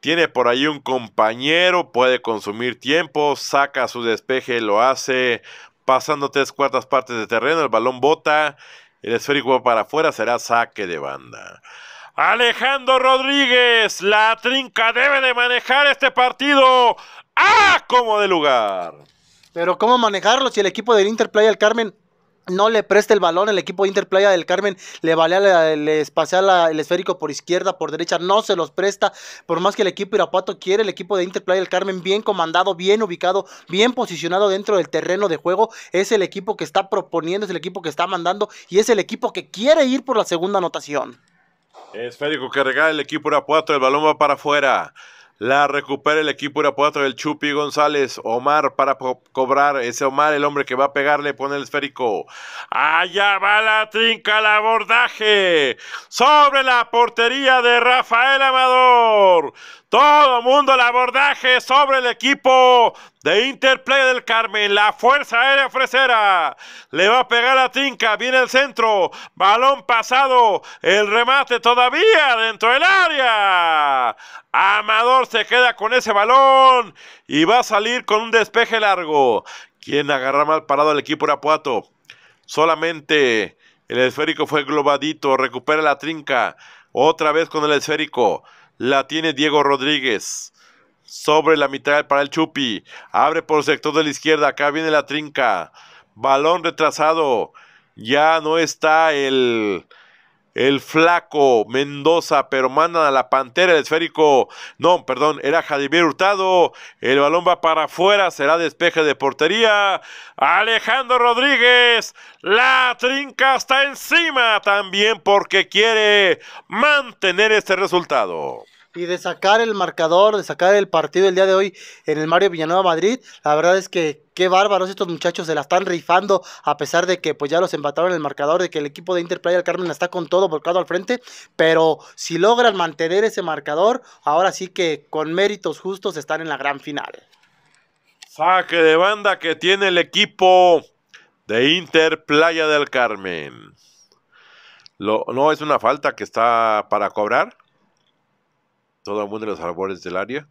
Tiene por ahí un compañero, puede consumir tiempo, saca su despeje, lo hace pasando tres cuartas partes de terreno, el balón bota, el esférico para afuera, será saque de banda. Alejandro Rodríguez, la trinca debe de manejar este partido. ¡Ah! Como de lugar. Pero ¿cómo manejarlo si el equipo del Interplay del Carmen no le presta el balón, el equipo de Interplay del Carmen le vale le, le pasea el esférico por izquierda, por derecha, no se los presta, por más que el equipo Irapuato quiere, el equipo de Interplaya del Carmen bien comandado, bien ubicado, bien posicionado dentro del terreno de juego, es el equipo que está proponiendo, es el equipo que está mandando y es el equipo que quiere ir por la segunda anotación. Esférico que regala el equipo Irapuato, el balón va para afuera. La recupera el equipo Irapuato del Chupi González. Omar para cobrar. Ese Omar, el hombre que va a pegarle, pone el esférico. Allá va la trinca al abordaje. Sobre la portería de Rafael Amador. Todo mundo el abordaje sobre el equipo de Interplay del Carmen. La Fuerza Aérea Fresera le va a pegar a trinca. Viene el centro. Balón pasado. El remate todavía dentro del área. Amador se queda con ese balón y va a salir con un despeje largo. Quien agarra mal parado al equipo Apuato. Solamente el esférico fue globadito. Recupera la trinca. Otra vez con el esférico. La tiene Diego Rodríguez. Sobre la mitad para el Chupi. Abre por el sector de la izquierda. Acá viene la trinca. Balón retrasado. Ya no está el el flaco Mendoza, pero mandan a la pantera el esférico. No, perdón, era Javier Hurtado. El balón va para afuera, será despeje de portería. Alejandro Rodríguez, la trinca está encima también porque quiere mantener este resultado y de sacar el marcador, de sacar el partido el día de hoy en el Mario Villanueva Madrid. La verdad es que qué bárbaros estos muchachos se la están rifando a pesar de que pues ya los empataron en el marcador, de que el equipo de Interplaya del Carmen está con todo volcado al frente, pero si logran mantener ese marcador, ahora sí que con méritos justos están en la gran final. Saque de banda que tiene el equipo de Inter Playa del Carmen. no es una falta que está para cobrar todo el mundo de los árboles del área.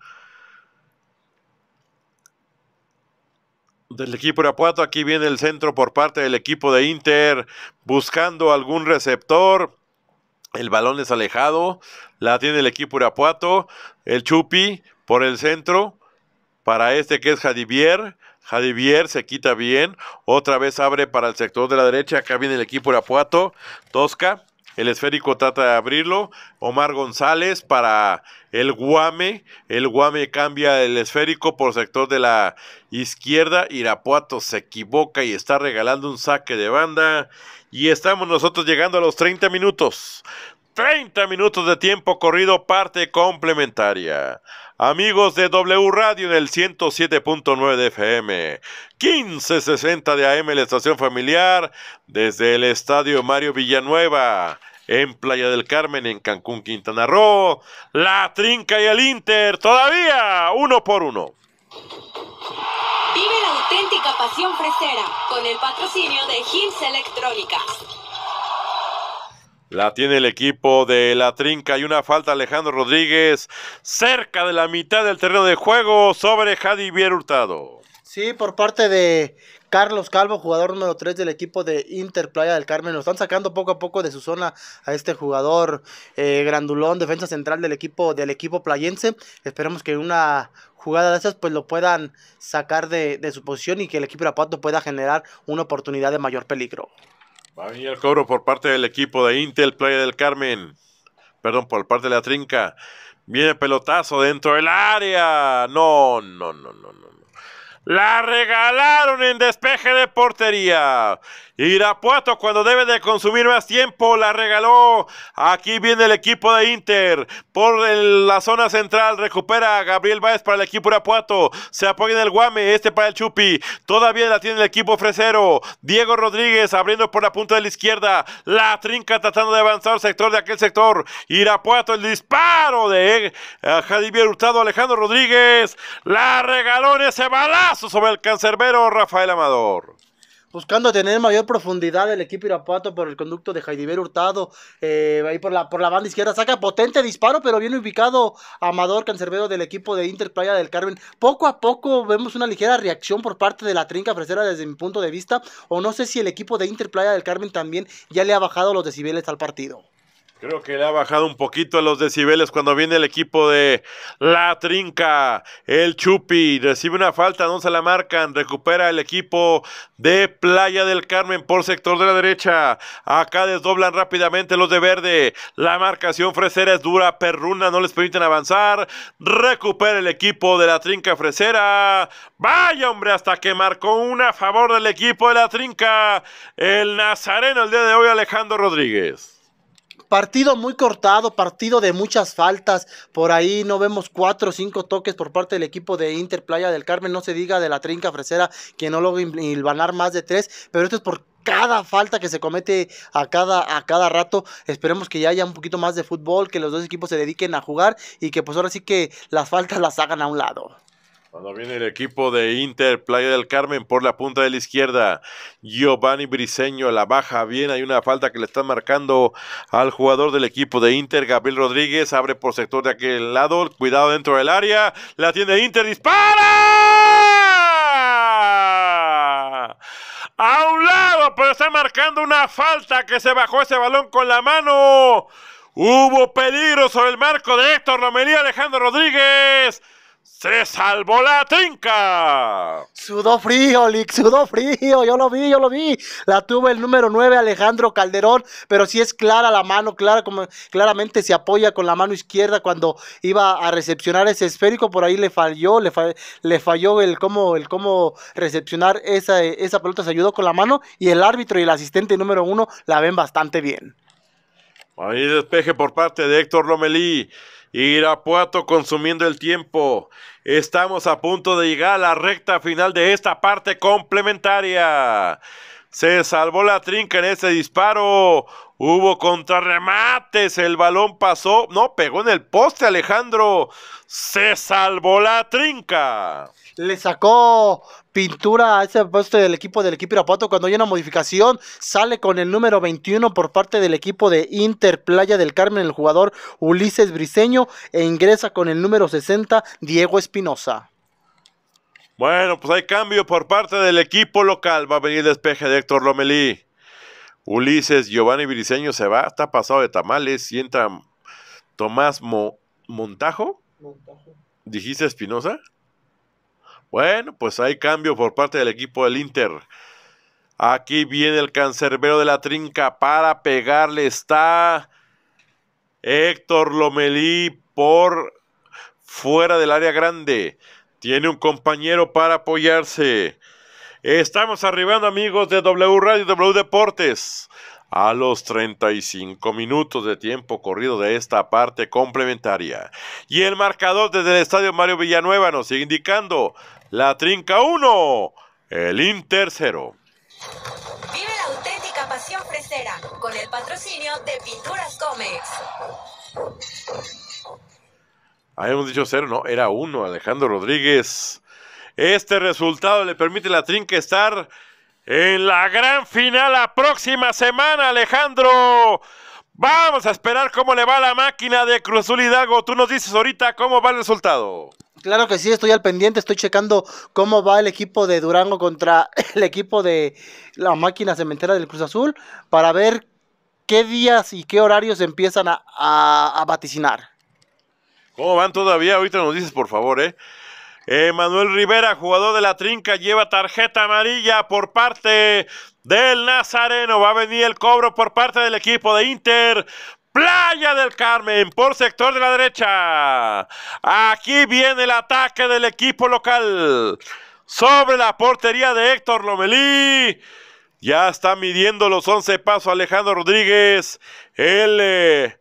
Del equipo Urapuato, aquí viene el centro por parte del equipo de Inter, buscando algún receptor. El balón es alejado, la tiene el equipo Urapuato. el Chupi por el centro, para este que es Jadivier. Jadivier se quita bien, otra vez abre para el sector de la derecha, acá viene el equipo Urapuato. Tosca, el esférico trata de abrirlo. Omar González para el Guame. El Guame cambia el esférico por sector de la izquierda. Irapuato se equivoca y está regalando un saque de banda. Y estamos nosotros llegando a los 30 minutos. 30 minutos de tiempo corrido, parte complementaria. Amigos de W Radio en el 107.9 de FM, 1560 de AM, la estación familiar, desde el estadio Mario Villanueva en Playa del Carmen, en Cancún, Quintana Roo. La Trinca y el Inter, todavía uno por uno. Vive la auténtica pasión fresera con el patrocinio de Gims Electrónica. La tiene el equipo de la trinca y una falta Alejandro Rodríguez cerca de la mitad del terreno de juego sobre Jadivier Hurtado. Sí, por parte de Carlos Calvo, jugador número 3 del equipo de Inter Playa del Carmen. Lo están sacando poco a poco de su zona a este jugador eh, grandulón, defensa central del equipo, del equipo playense. Esperemos que en una jugada de esas pues lo puedan sacar de, de su posición y que el equipo Irapuato pueda generar una oportunidad de mayor peligro. Va a venir el cobro por parte del equipo de Inter Playa del Carmen. Perdón, por parte de la trinca. Viene pelotazo dentro del área. No, no, no, no, no. La regalaron en despeje de portería. Irapuato cuando debe de consumir más tiempo la regaló. Aquí viene el equipo de Inter. Por la zona central recupera Gabriel Báez para el equipo Irapuato. Se apoya en el Guame, este para el Chupi. Todavía la tiene el equipo Fresero. Diego Rodríguez abriendo por la punta de la izquierda. La trinca tratando de avanzar sector de aquel sector. Irapuato, el disparo de eh, Javier Hurtado, Alejandro Rodríguez. La regaló en ese balazo sobre el cancerbero Rafael Amador buscando tener mayor profundidad el equipo Irapuato por el conducto de Jaidiver Hurtado, eh, ahí por la, por la banda izquierda, saca potente disparo, pero bien ubicado Amador Cancerbero del equipo de Inter Playa del Carmen. Poco a poco vemos una ligera reacción por parte de la trinca fresera desde mi punto de vista, o no sé si el equipo de Inter Playa del Carmen también ya le ha bajado los decibeles al partido. Creo que le ha bajado un poquito a los decibeles cuando viene el equipo de La Trinca. El Chupi recibe una falta, no se la marcan. Recupera el equipo de Playa del Carmen por sector de la derecha. Acá desdoblan rápidamente los de verde. La marcación fresera es dura, perruna, no les permiten avanzar. Recupera el equipo de La Trinca fresera. Vaya hombre, hasta que marcó una a favor del equipo de La Trinca. El nazareno el día de hoy, Alejandro Rodríguez. Partido muy cortado, partido de muchas faltas. Por ahí no vemos cuatro o cinco toques por parte del equipo de Inter Playa del Carmen. No se diga de la trinca fresera que no logra hilvanar más de tres. Pero esto es por cada falta que se comete a cada, a cada rato. Esperemos que ya haya un poquito más de fútbol, que los dos equipos se dediquen a jugar y que pues ahora sí que las faltas las hagan a un lado. Cuando viene el equipo de Inter, Playa del Carmen por la punta de la izquierda. Giovanni Briseño la baja bien. Hay una falta que le están marcando al jugador del equipo de Inter, Gabriel Rodríguez. Abre por sector de aquel lado. Cuidado dentro del área. La tiene Inter. ¡Dispara! A un lado, pero está marcando una falta que se bajó ese balón con la mano. Hubo peligro sobre el marco de Héctor Romería Alejandro Rodríguez. ¡Se salvó la tinca. Sudó frío, Lick, sudó frío. Yo lo vi, yo lo vi. La tuvo el número 9, Alejandro Calderón. Pero sí es clara la mano, clara, como, claramente se apoya con la mano izquierda cuando iba a recepcionar ese esférico. Por ahí le falló, le, falló el cómo, el cómo recepcionar esa, esa pelota. Se ayudó con la mano. Y el árbitro y el asistente número 1 la ven bastante bien. Ahí despeje por parte de Héctor Lomelí. Irapuato consumiendo el tiempo. Estamos a punto de llegar a la recta final de esta parte complementaria. Se salvó la trinca en ese disparo. Hubo contrarremates. El balón pasó. No, pegó en el poste Alejandro. Se salvó la trinca. Le sacó pintura a ese poste del equipo del equipo Irapuato. Cuando hay una modificación, sale con el número 21 por parte del equipo de Interplaya del Carmen, el jugador Ulises Briseño, e ingresa con el número 60, Diego Espinosa. Bueno, pues hay cambio por parte del equipo local. Va a venir el despeje de Héctor Lomelí. Ulises Giovanni Viriseño se va, está pasado de tamales y entra Tomás Montajo. Montajo. ¿Dijiste Espinosa? Bueno, pues hay cambio por parte del equipo del Inter. Aquí viene el cancerbero de la trinca para pegarle. Está Héctor Lomelí por fuera del área grande. Tiene un compañero para apoyarse. Estamos arribando amigos de W Radio W Deportes a los 35 minutos de tiempo corrido de esta parte complementaria. Y el marcador desde el estadio Mario Villanueva nos sigue indicando la trinca 1, el Inter 0. Vive la auténtica pasión fresera con el patrocinio de Pinturas Comex. Habíamos dicho cero, no, era uno, Alejandro Rodríguez. Este resultado le permite a la Trinca estar en la gran final la próxima semana, Alejandro. Vamos a esperar cómo le va la máquina de Cruz Azul Hidalgo. Tú nos dices ahorita cómo va el resultado. Claro que sí, estoy al pendiente, estoy checando cómo va el equipo de Durango contra (laughs) el equipo de la máquina cementera del Cruz Azul para ver qué días y qué horarios empiezan a, a vaticinar. ¿Cómo van todavía? Ahorita nos dices, por favor, ¿eh? ¿eh? Manuel Rivera, jugador de la trinca, lleva tarjeta amarilla por parte del Nazareno. Va a venir el cobro por parte del equipo de Inter. Playa del Carmen por sector de la derecha. Aquí viene el ataque del equipo local. Sobre la portería de Héctor Lomelí. Ya está midiendo los 11 pasos Alejandro Rodríguez. El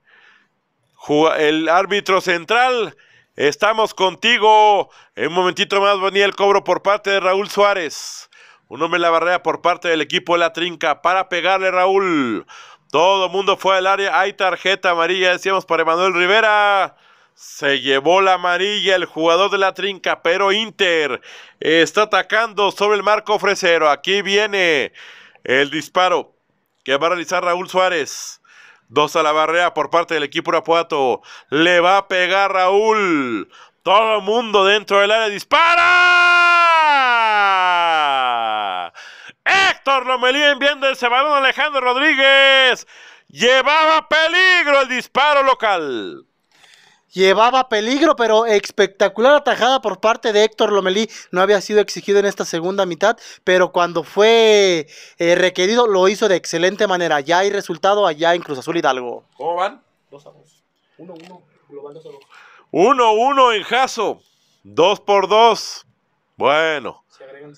el árbitro central. Estamos contigo. En un momentito más venía el cobro por parte de Raúl Suárez. Un hombre en la barrera por parte del equipo de la trinca para pegarle Raúl. Todo el mundo fue al área. Hay tarjeta amarilla, decíamos, para Emanuel Rivera. Se llevó la amarilla el jugador de la trinca, pero Inter está atacando sobre el marco ofrecero Aquí viene el disparo que va a realizar Raúl Suárez. Dos a la barrera por parte del equipo Urapuato. Le va a pegar Raúl. Todo el mundo dentro del área dispara. Héctor Lomelí enviando el balón a Alejandro Rodríguez. Llevaba peligro el disparo local llevaba peligro, pero espectacular atajada por parte de Héctor Lomelí. No había sido exigido en esta segunda mitad, pero cuando fue eh, requerido lo hizo de excelente manera. Ya hay resultado allá en Cruz Azul Hidalgo. ¿Cómo van? 2 a dos. 1 1. Uno, en Jaso. Dos por dos. Bueno. Se agregan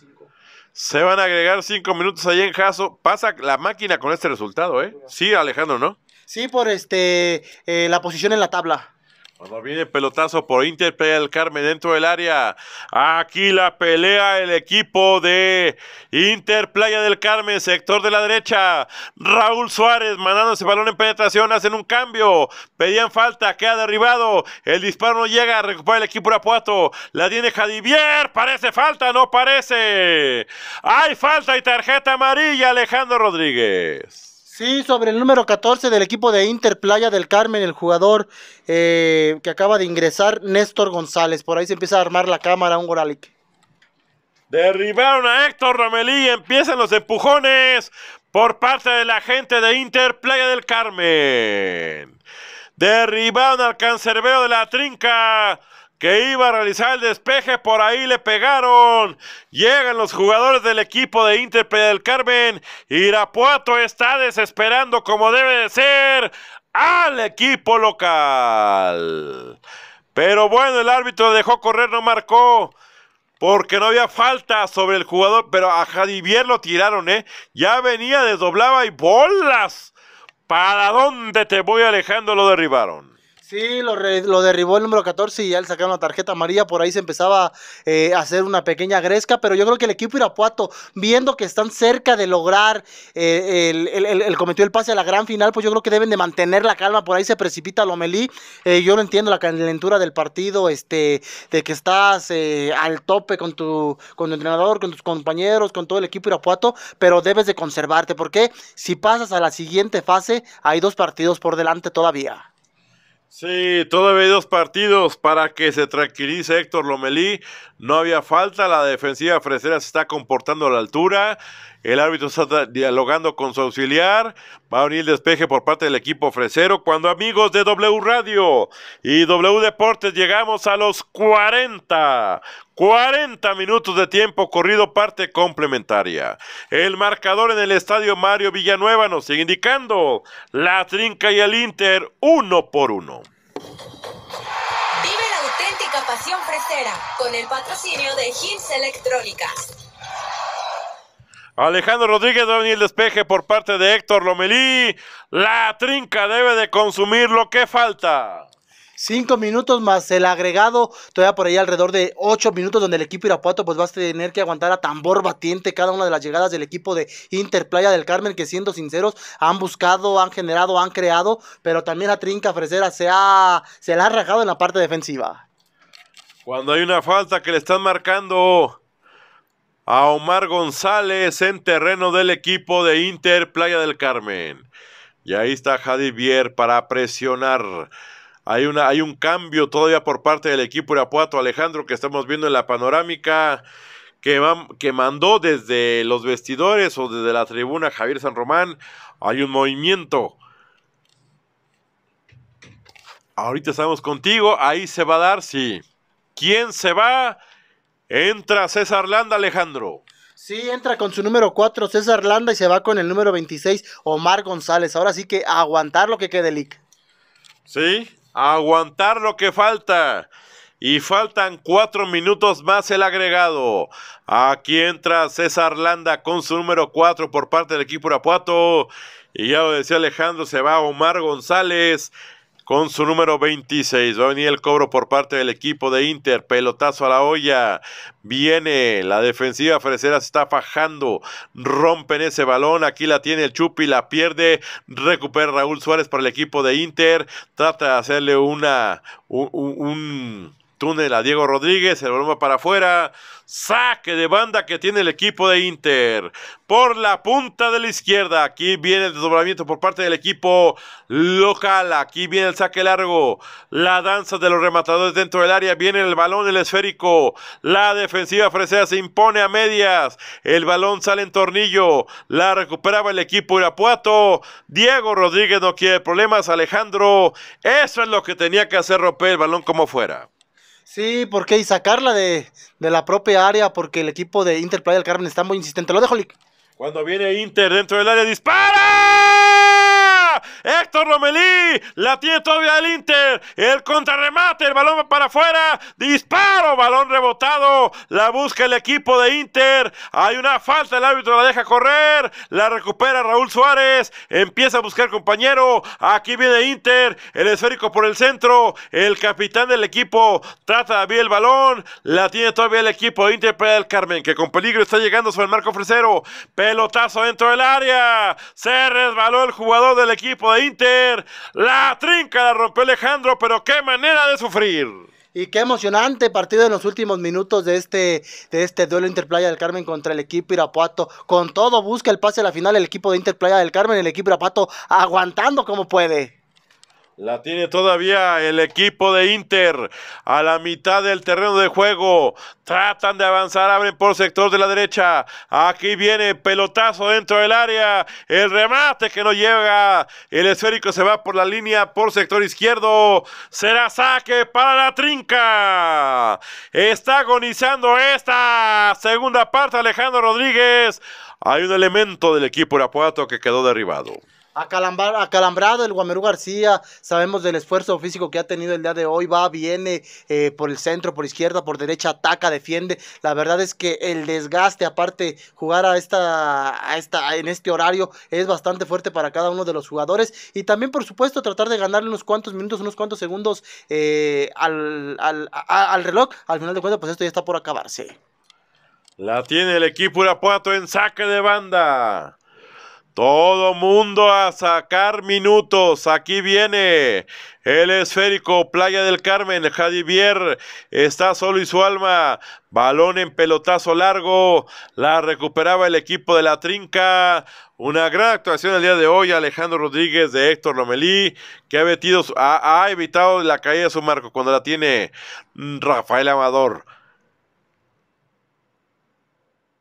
Se van a agregar cinco minutos allá en Jaso. Pasa la máquina con este resultado, ¿eh? Sí, Alejandro, ¿no? Sí, por este eh, la posición en la tabla. Cuando viene pelotazo por Inter, Playa el Carmen dentro del área. Aquí la pelea el equipo de Inter Playa del Carmen, sector de la derecha. Raúl Suárez mandando ese balón en penetración, hacen un cambio. Pedían falta, queda derribado. El disparo no llega, recupera el equipo de apuato. La tiene Jadivier, parece falta, no parece. Hay falta y tarjeta amarilla, Alejandro Rodríguez. Sí, sobre el número 14 del equipo de Inter Playa del Carmen, el jugador eh, que acaba de ingresar, Néstor González. Por ahí se empieza a armar la cámara, un Goralic. Derribaron a Héctor Romelí, empiezan los empujones por parte de la gente de Inter Playa del Carmen. Derribaron al cancerbero de la trinca que iba a realizar el despeje, por ahí le pegaron. Llegan los jugadores del equipo de Inter del Carmen. Irapuato está desesperando como debe de ser al equipo local. Pero bueno, el árbitro dejó correr, no marcó. Porque no había falta sobre el jugador. Pero a Jadivier lo tiraron, ¿eh? Ya venía, desdoblaba y bolas. ¿Para dónde te voy alejando? Lo derribaron. Sí, lo, derribó el número 14 y ya le sacaron la tarjeta amarilla. Por ahí se empezaba eh, a hacer una pequeña gresca, pero yo creo que el equipo Irapuato, viendo que están cerca de lograr eh, el, cometió el pase a la gran final, pues yo creo que deben de mantener la calma. Por ahí se precipita Lomelí. Eh, yo no entiendo la calentura del partido, este, de que estás al tope con tu, con tu entrenador, con tus compañeros, con todo el equipo Irapuato, pero debes de conservarte, porque si pasas a la siguiente fase, hay dos partidos por delante todavía. Sí, todavía dos partidos para que se tranquilice Héctor Lomelí. No había falta, la defensiva fresera se está comportando a la altura el árbitro está dialogando con su auxiliar. Va a venir el despeje por parte del equipo fresero. Cuando amigos de W Radio y W Deportes llegamos a los 40. 40 minutos de tiempo corrido parte complementaria. El marcador en el estadio Mario Villanueva nos sigue indicando la trinca y el Inter uno por uno. Vive la auténtica pasión fresera con el patrocinio de Hills Electrónicas Alejandro Rodríguez va a el despeje por parte de Héctor Lomelí. La trinca debe de consumir lo que falta. Cinco minutos más el agregado, todavía por ahí alrededor de ocho minutos, donde el equipo Irapuato pues va a tener que aguantar a tambor batiente cada una de las llegadas del equipo de Interplaya del Carmen, que siendo sinceros, han buscado, han generado, han creado, pero también la trinca fresera se, se la ha rajado en la parte defensiva. Cuando hay una falta que le están marcando a Omar González en terreno del equipo de Inter Playa del Carmen. Y ahí está Jadivier para presionar. Hay, una, hay un cambio todavía por parte del equipo Irapuato Alejandro que estamos viendo en la panorámica que, que mandó desde los vestidores o desde la tribuna Javier San Román. Hay un movimiento. Ahorita estamos contigo. Ahí se va a dar, sí. ¿Quién se va? Entra César Landa, Alejandro. Sí, entra con su número 4 César Landa y se va con el número 26 Omar González. Ahora sí que aguantar lo que quede, Lick. Sí, aguantar lo que falta. Y faltan cuatro minutos más el agregado. Aquí entra César Landa con su número 4 por parte del equipo Apuato. Y ya lo decía Alejandro, se va Omar González con su número 26. Va a venir el cobro por parte del equipo de Inter. Pelotazo a la olla. Viene la defensiva fresera, se está fajando. Rompen ese balón. Aquí la tiene el Chupi, la pierde. Recupera Raúl Suárez para el equipo de Inter. Trata de hacerle una. un túnel a Diego Rodríguez, el balón para afuera, saque de banda que tiene el equipo de Inter. Por la punta de la izquierda, aquí viene el desdoblamiento por parte del equipo local, aquí viene el saque largo, la danza de los rematadores dentro del área, viene el balón, el esférico, la defensiva francesa se impone a medias, el balón sale en tornillo, la recuperaba el equipo Irapuato, Diego Rodríguez no quiere problemas, Alejandro, eso es lo que tenía que hacer romper el balón como fuera. Sí, porque y sacarla de, de la propia área, porque el equipo de Interplay del Carmen está muy insistente. Lo dejo, Lick. Cuando viene Inter dentro del área, dispara. Héctor Romelí, la tiene todavía el Inter, el contrarremate, el balón va para afuera, disparo, balón rebotado, la busca el equipo de Inter, hay una falta, el árbitro la deja correr, la recupera Raúl Suárez, empieza a buscar compañero, aquí viene Inter, el esférico por el centro, el capitán del equipo trata de abrir el balón, la tiene todavía el equipo de Inter para el Carmen, que con peligro está llegando sobre el marco fresero, pelotazo dentro del área, se resbaló el jugador del equipo de Inter. La trinca la rompió Alejandro, pero qué manera de sufrir. Y qué emocionante partido en los últimos minutos de este, de este duelo Interplaya del Carmen contra el equipo Irapuato. Con todo busca el pase a la final el equipo de Interplaya del Carmen, el equipo Irapuato aguantando como puede. La tiene todavía el equipo de Inter a la mitad del terreno de juego. Tratan de avanzar, abren por sector de la derecha. Aquí viene pelotazo dentro del área. El remate que no llega. El esférico se va por la línea por sector izquierdo. Será saque para la trinca. Está agonizando esta segunda parte Alejandro Rodríguez. Hay un elemento del equipo Irapuato que quedó derribado acalambrado el Guamerú García, sabemos del esfuerzo físico que ha tenido el día de hoy, va, viene eh, por el centro, por izquierda, por derecha, ataca, defiende. La verdad es que el desgaste, aparte jugar a esta, esta, en este horario, es bastante fuerte para cada uno de los jugadores. Y también, por supuesto, tratar de ganarle unos cuantos minutos, unos cuantos segundos eh, al, reloj. Al final de cuentas, pues esto ya está por acabarse. La tiene el equipo urapuato en saque de banda. Todo mundo a sacar minutos. Aquí viene el esférico Playa del Carmen. Jadivier está solo y su alma. Balón en pelotazo largo. La recuperaba el equipo de la trinca. Una gran actuación el día de hoy. Alejandro Rodríguez de Héctor Lomelí. Que ha, ha evitado la caída de su marco cuando la tiene mm, Rafael Amador.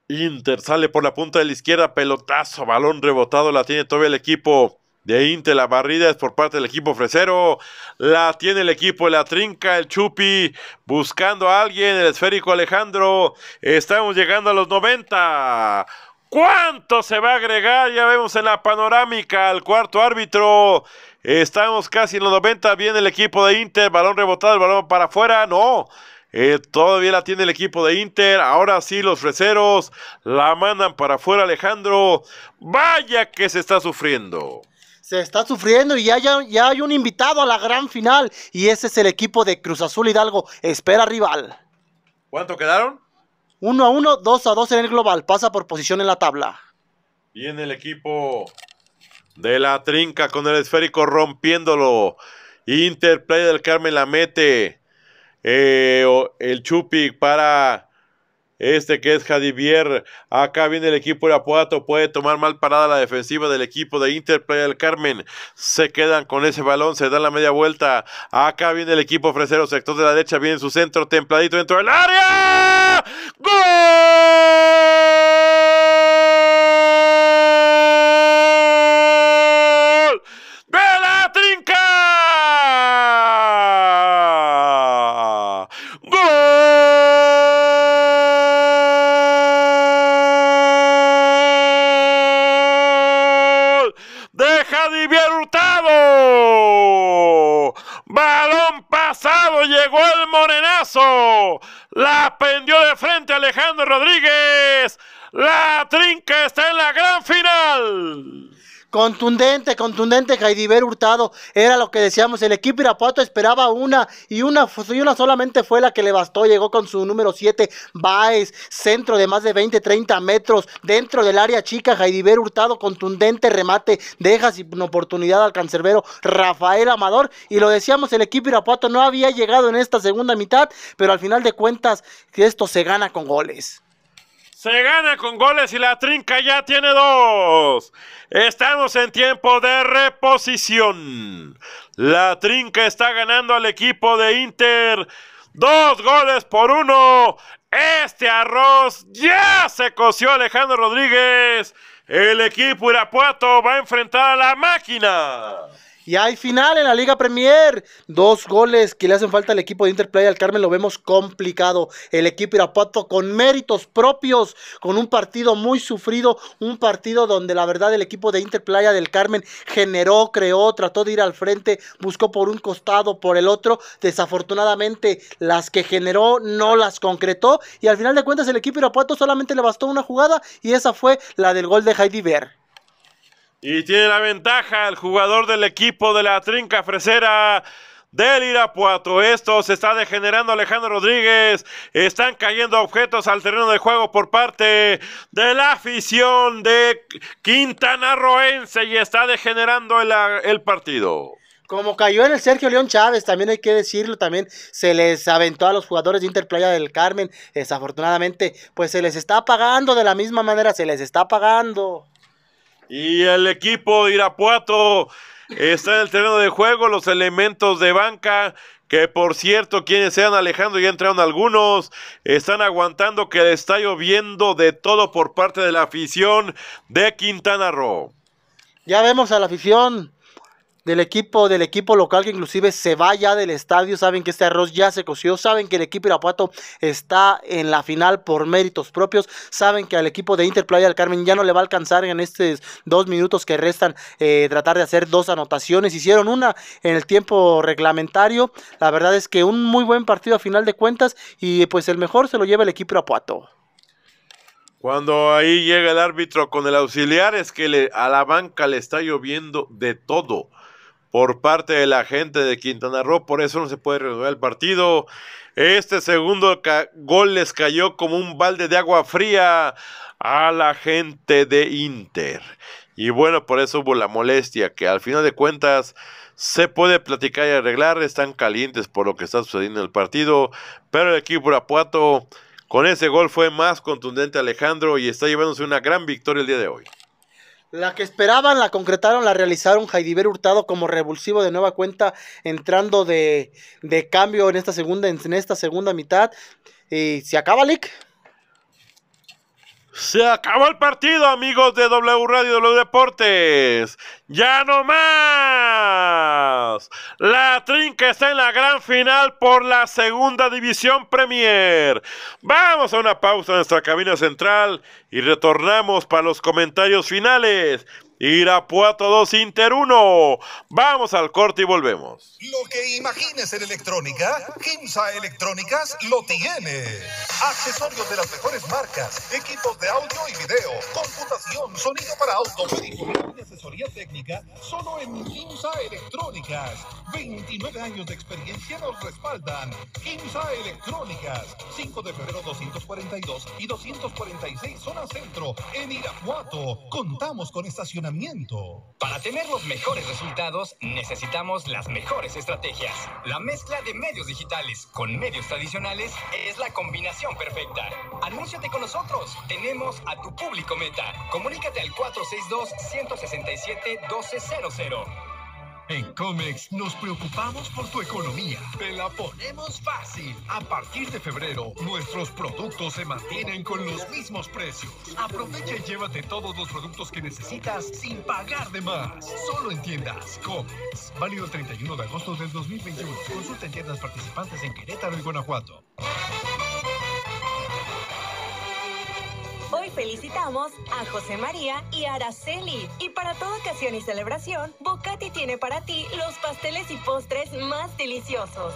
Inter sale por la punta de la izquierda, pelotazo, balón rebotado, la tiene todo el equipo de Inter, la barrida es por parte del equipo fresero, la tiene el equipo, de la trinca el Chupi, buscando a alguien, el esférico Alejandro, estamos llegando a los 90. ¿Cuánto se va a agregar? Ya vemos en la panorámica al cuarto árbitro. Estamos casi en los 90. Viene el equipo de Inter. Balón rebotado, el balón para afuera. No. Eh, todavía la tiene el equipo de Inter. Ahora sí, los freseros la mandan para afuera, Alejandro. Vaya que se está sufriendo se está sufriendo y ya, hay un invitado a la gran final y ese es el equipo de Cruz Azul Hidalgo. Espera rival. ¿Cuánto quedaron? 1 a 1, 2 a 2 en el global. Pasa por posición en la tabla. Viene el equipo de la trinca con el esférico rompiéndolo. Interplay del Carmen la mete. Eh, el Chupic para este que es Jadivier. Acá viene el equipo de Puede tomar mal parada la defensiva del equipo de Interplay del Carmen. Se quedan con ese balón. Se dan la media vuelta. Acá viene el equipo fresero. Sector de la derecha. Viene su centro. Templadito dentro del área. ¡Gol! La pendió de frente Alejandro Rodríguez. La trinca está en la gran final. Contundente, contundente, Jaidiver Hurtado. Era lo que decíamos. El equipo Irapuato esperaba una y una, solamente fue la que le bastó. Llegó con su número 7, Baez, centro de más de 20, 30 metros dentro del área chica. Jaidiver Hurtado, contundente remate. Deja sin oportunidad al cancerbero Rafael Amador. Y lo decíamos, el equipo Irapuato no había llegado en esta segunda mitad, pero al final de cuentas, esto se gana con goles. Se gana con goles y la trinca ya tiene dos. Estamos en tiempo de reposición. La trinca está ganando al equipo de Inter. Dos goles por uno. Este arroz ya se coció Alejandro Rodríguez. El equipo Irapuato va a enfrentar a la máquina. Y hay final en la Liga Premier. Dos goles que le hacen falta al equipo de Interplaya del Carmen lo vemos complicado. El equipo Irapuato con méritos propios, con un partido muy sufrido, un partido donde la verdad el equipo de Interplaya del Carmen generó, creó, trató de ir al frente, buscó por un costado, por el otro. Desafortunadamente las que generó no las concretó y al final de cuentas el equipo Irapuato solamente le bastó una jugada y esa fue la del gol de Heidi Ver. Y tiene la ventaja el jugador del equipo de la trinca fresera del Irapuato. Esto se está degenerando Alejandro Rodríguez. Están cayendo objetos al terreno de juego por parte de la afición de Quintana Roense y está degenerando el, el partido. Como cayó en el Sergio León Chávez, también hay que decirlo, también se les aventó a los jugadores de Interplaya del Carmen. Desafortunadamente, pues se les está pagando de la misma manera, se les está pagando. Y el equipo de Irapuato está en el terreno de juego, los elementos de banca. Que por cierto, quienes sean alejando, ya entraron algunos, están aguantando que le está lloviendo de todo por parte de la afición de Quintana Roo. Ya vemos a la afición del equipo, del equipo local que inclusive se va ya del estadio, saben que este arroz ya se coció, saben que el equipo Irapuato está en la final por méritos propios, saben que al equipo de Interplay, al Carmen ya no le va a alcanzar en estos dos minutos que restan eh, tratar de hacer dos anotaciones, hicieron una en el tiempo reglamentario, la verdad es que un muy buen partido a final de cuentas y pues el mejor se lo lleva el equipo Irapuato. Cuando ahí llega el árbitro con el auxiliar es que a la banca le está lloviendo de todo por parte de la gente de Quintana Roo, por eso no se puede renovar el partido. Este segundo gol les cayó como un balde de agua fría a la gente de Inter. Y bueno, por eso hubo la molestia, que al final de cuentas se puede platicar y arreglar, están calientes por lo que está sucediendo en el partido, pero el equipo Apuato con ese gol fue más contundente Alejandro y está llevándose una gran victoria el día de hoy. La que esperaban la concretaron, la realizaron Jaidiver Hurtado como revulsivo de nueva cuenta, entrando de, cambio en esta segunda, en esta segunda mitad. Y se acaba, Lick. Se acabó el partido, amigos de W Radio W Deportes. Ya no más. La trinca está en la gran final por la segunda división Premier. Vamos a una pausa en nuestra cabina central y retornamos para los comentarios finales Irapuato 2, Inter 1. Vamos al corte y volvemos. Lo que imagines en electrónica, Kimsa Electrónicas lo tiene. Accesorios de las mejores marcas, equipos de audio y video, computación, sonido para auto, y asesoría técnica, solo en Kimsa Electrónicas. 29 años de experiencia nos respaldan. Kimsa Electrónicas, 5 de febrero 242 y 246 zona centro, en Irapuato. Contamos con estacionamiento para tener los mejores resultados necesitamos las mejores estrategias. La mezcla de medios digitales con medios tradicionales es la combinación perfecta. Anúnciate con nosotros. Tenemos a tu público meta. Comunícate al 462 167 1200. En COMEX nos preocupamos por tu economía. Te la ponemos fácil. A partir de febrero, nuestros productos se mantienen con los mismos precios. Aprovecha y llévate todos los productos que necesitas sin pagar de más. Solo en tiendas COMEX. Válido el 31 de agosto del 2021. Consulta en tiendas participantes en Querétaro y Guanajuato. felicitamos a José María y Araceli. Y para toda ocasión y celebración, Bocati tiene para ti los pasteles y postres más deliciosos.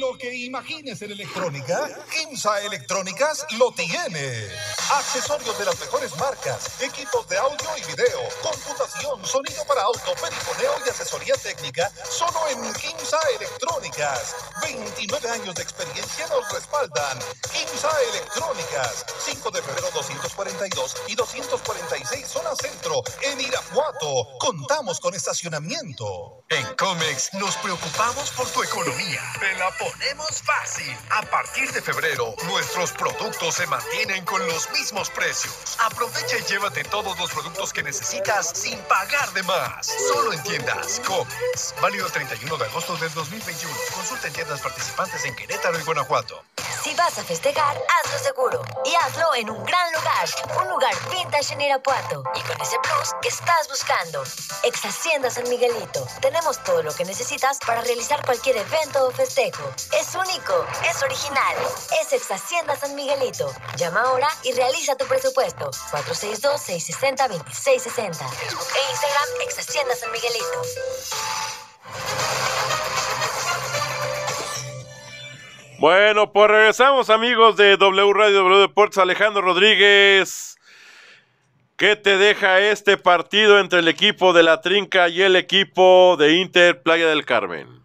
lo que imagines en electrónica, IMSA Electrónicas lo tiene. Accesorios de las mejores marcas, equipos de audio y video, computación, sonido para auto, perifoneo y asesoría técnica, solo en IMSA Electrónicas. 29 años de experiencia nos respaldan. IMSA Electrónicas, 5 de febrero 242 y 246 zona centro, en Irapuato. Contamos con estacionamiento. En COMEX nos preocupamos por tu economía ponemos fácil. A partir de febrero, nuestros productos se mantienen con los mismos precios. Aprovecha y llévate todos los productos que necesitas sin pagar de más. Solo en tiendas Comes Válido el 31 de agosto del 2021. Consulta en tiendas participantes en Querétaro y Guanajuato. Si vas a festejar, hazlo seguro. Y hazlo en un gran lugar. Un lugar vintage en Irapuato. Y con ese plus que estás buscando. Ex Hacienda San Miguelito. Tenemos todo lo que necesitas para realizar cualquier evento o festejo. Es único, es original, es Ex Hacienda San Miguelito. Llama ahora y realiza tu presupuesto. 462-660-2660. E Instagram, Ex San Miguelito. Bueno, pues regresamos amigos de W Radio W Deportes. Alejandro Rodríguez, ¿qué te deja este partido entre el equipo de la Trinca y el equipo de Inter Playa del Carmen?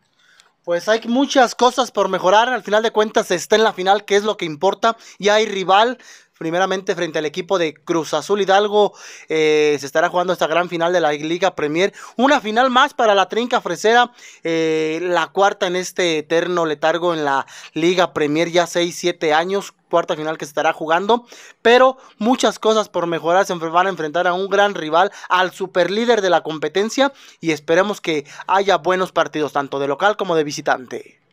Pues hay muchas cosas por mejorar. Al final de cuentas está en la final, que es lo que importa. y hay rival primeramente frente al equipo de Cruz Azul Hidalgo. Eh, se estará jugando esta gran final de la Liga Premier. Una final más para la Trinca Fresera, eh, la cuarta en este eterno letargo en la Liga Premier, ya 6, 7 años cuarta final que se estará jugando. Pero muchas cosas por mejorar. Se van a enfrentar a un gran rival, al superlíder de la competencia. Y esperemos que haya buenos partidos, tanto de local como de visitante.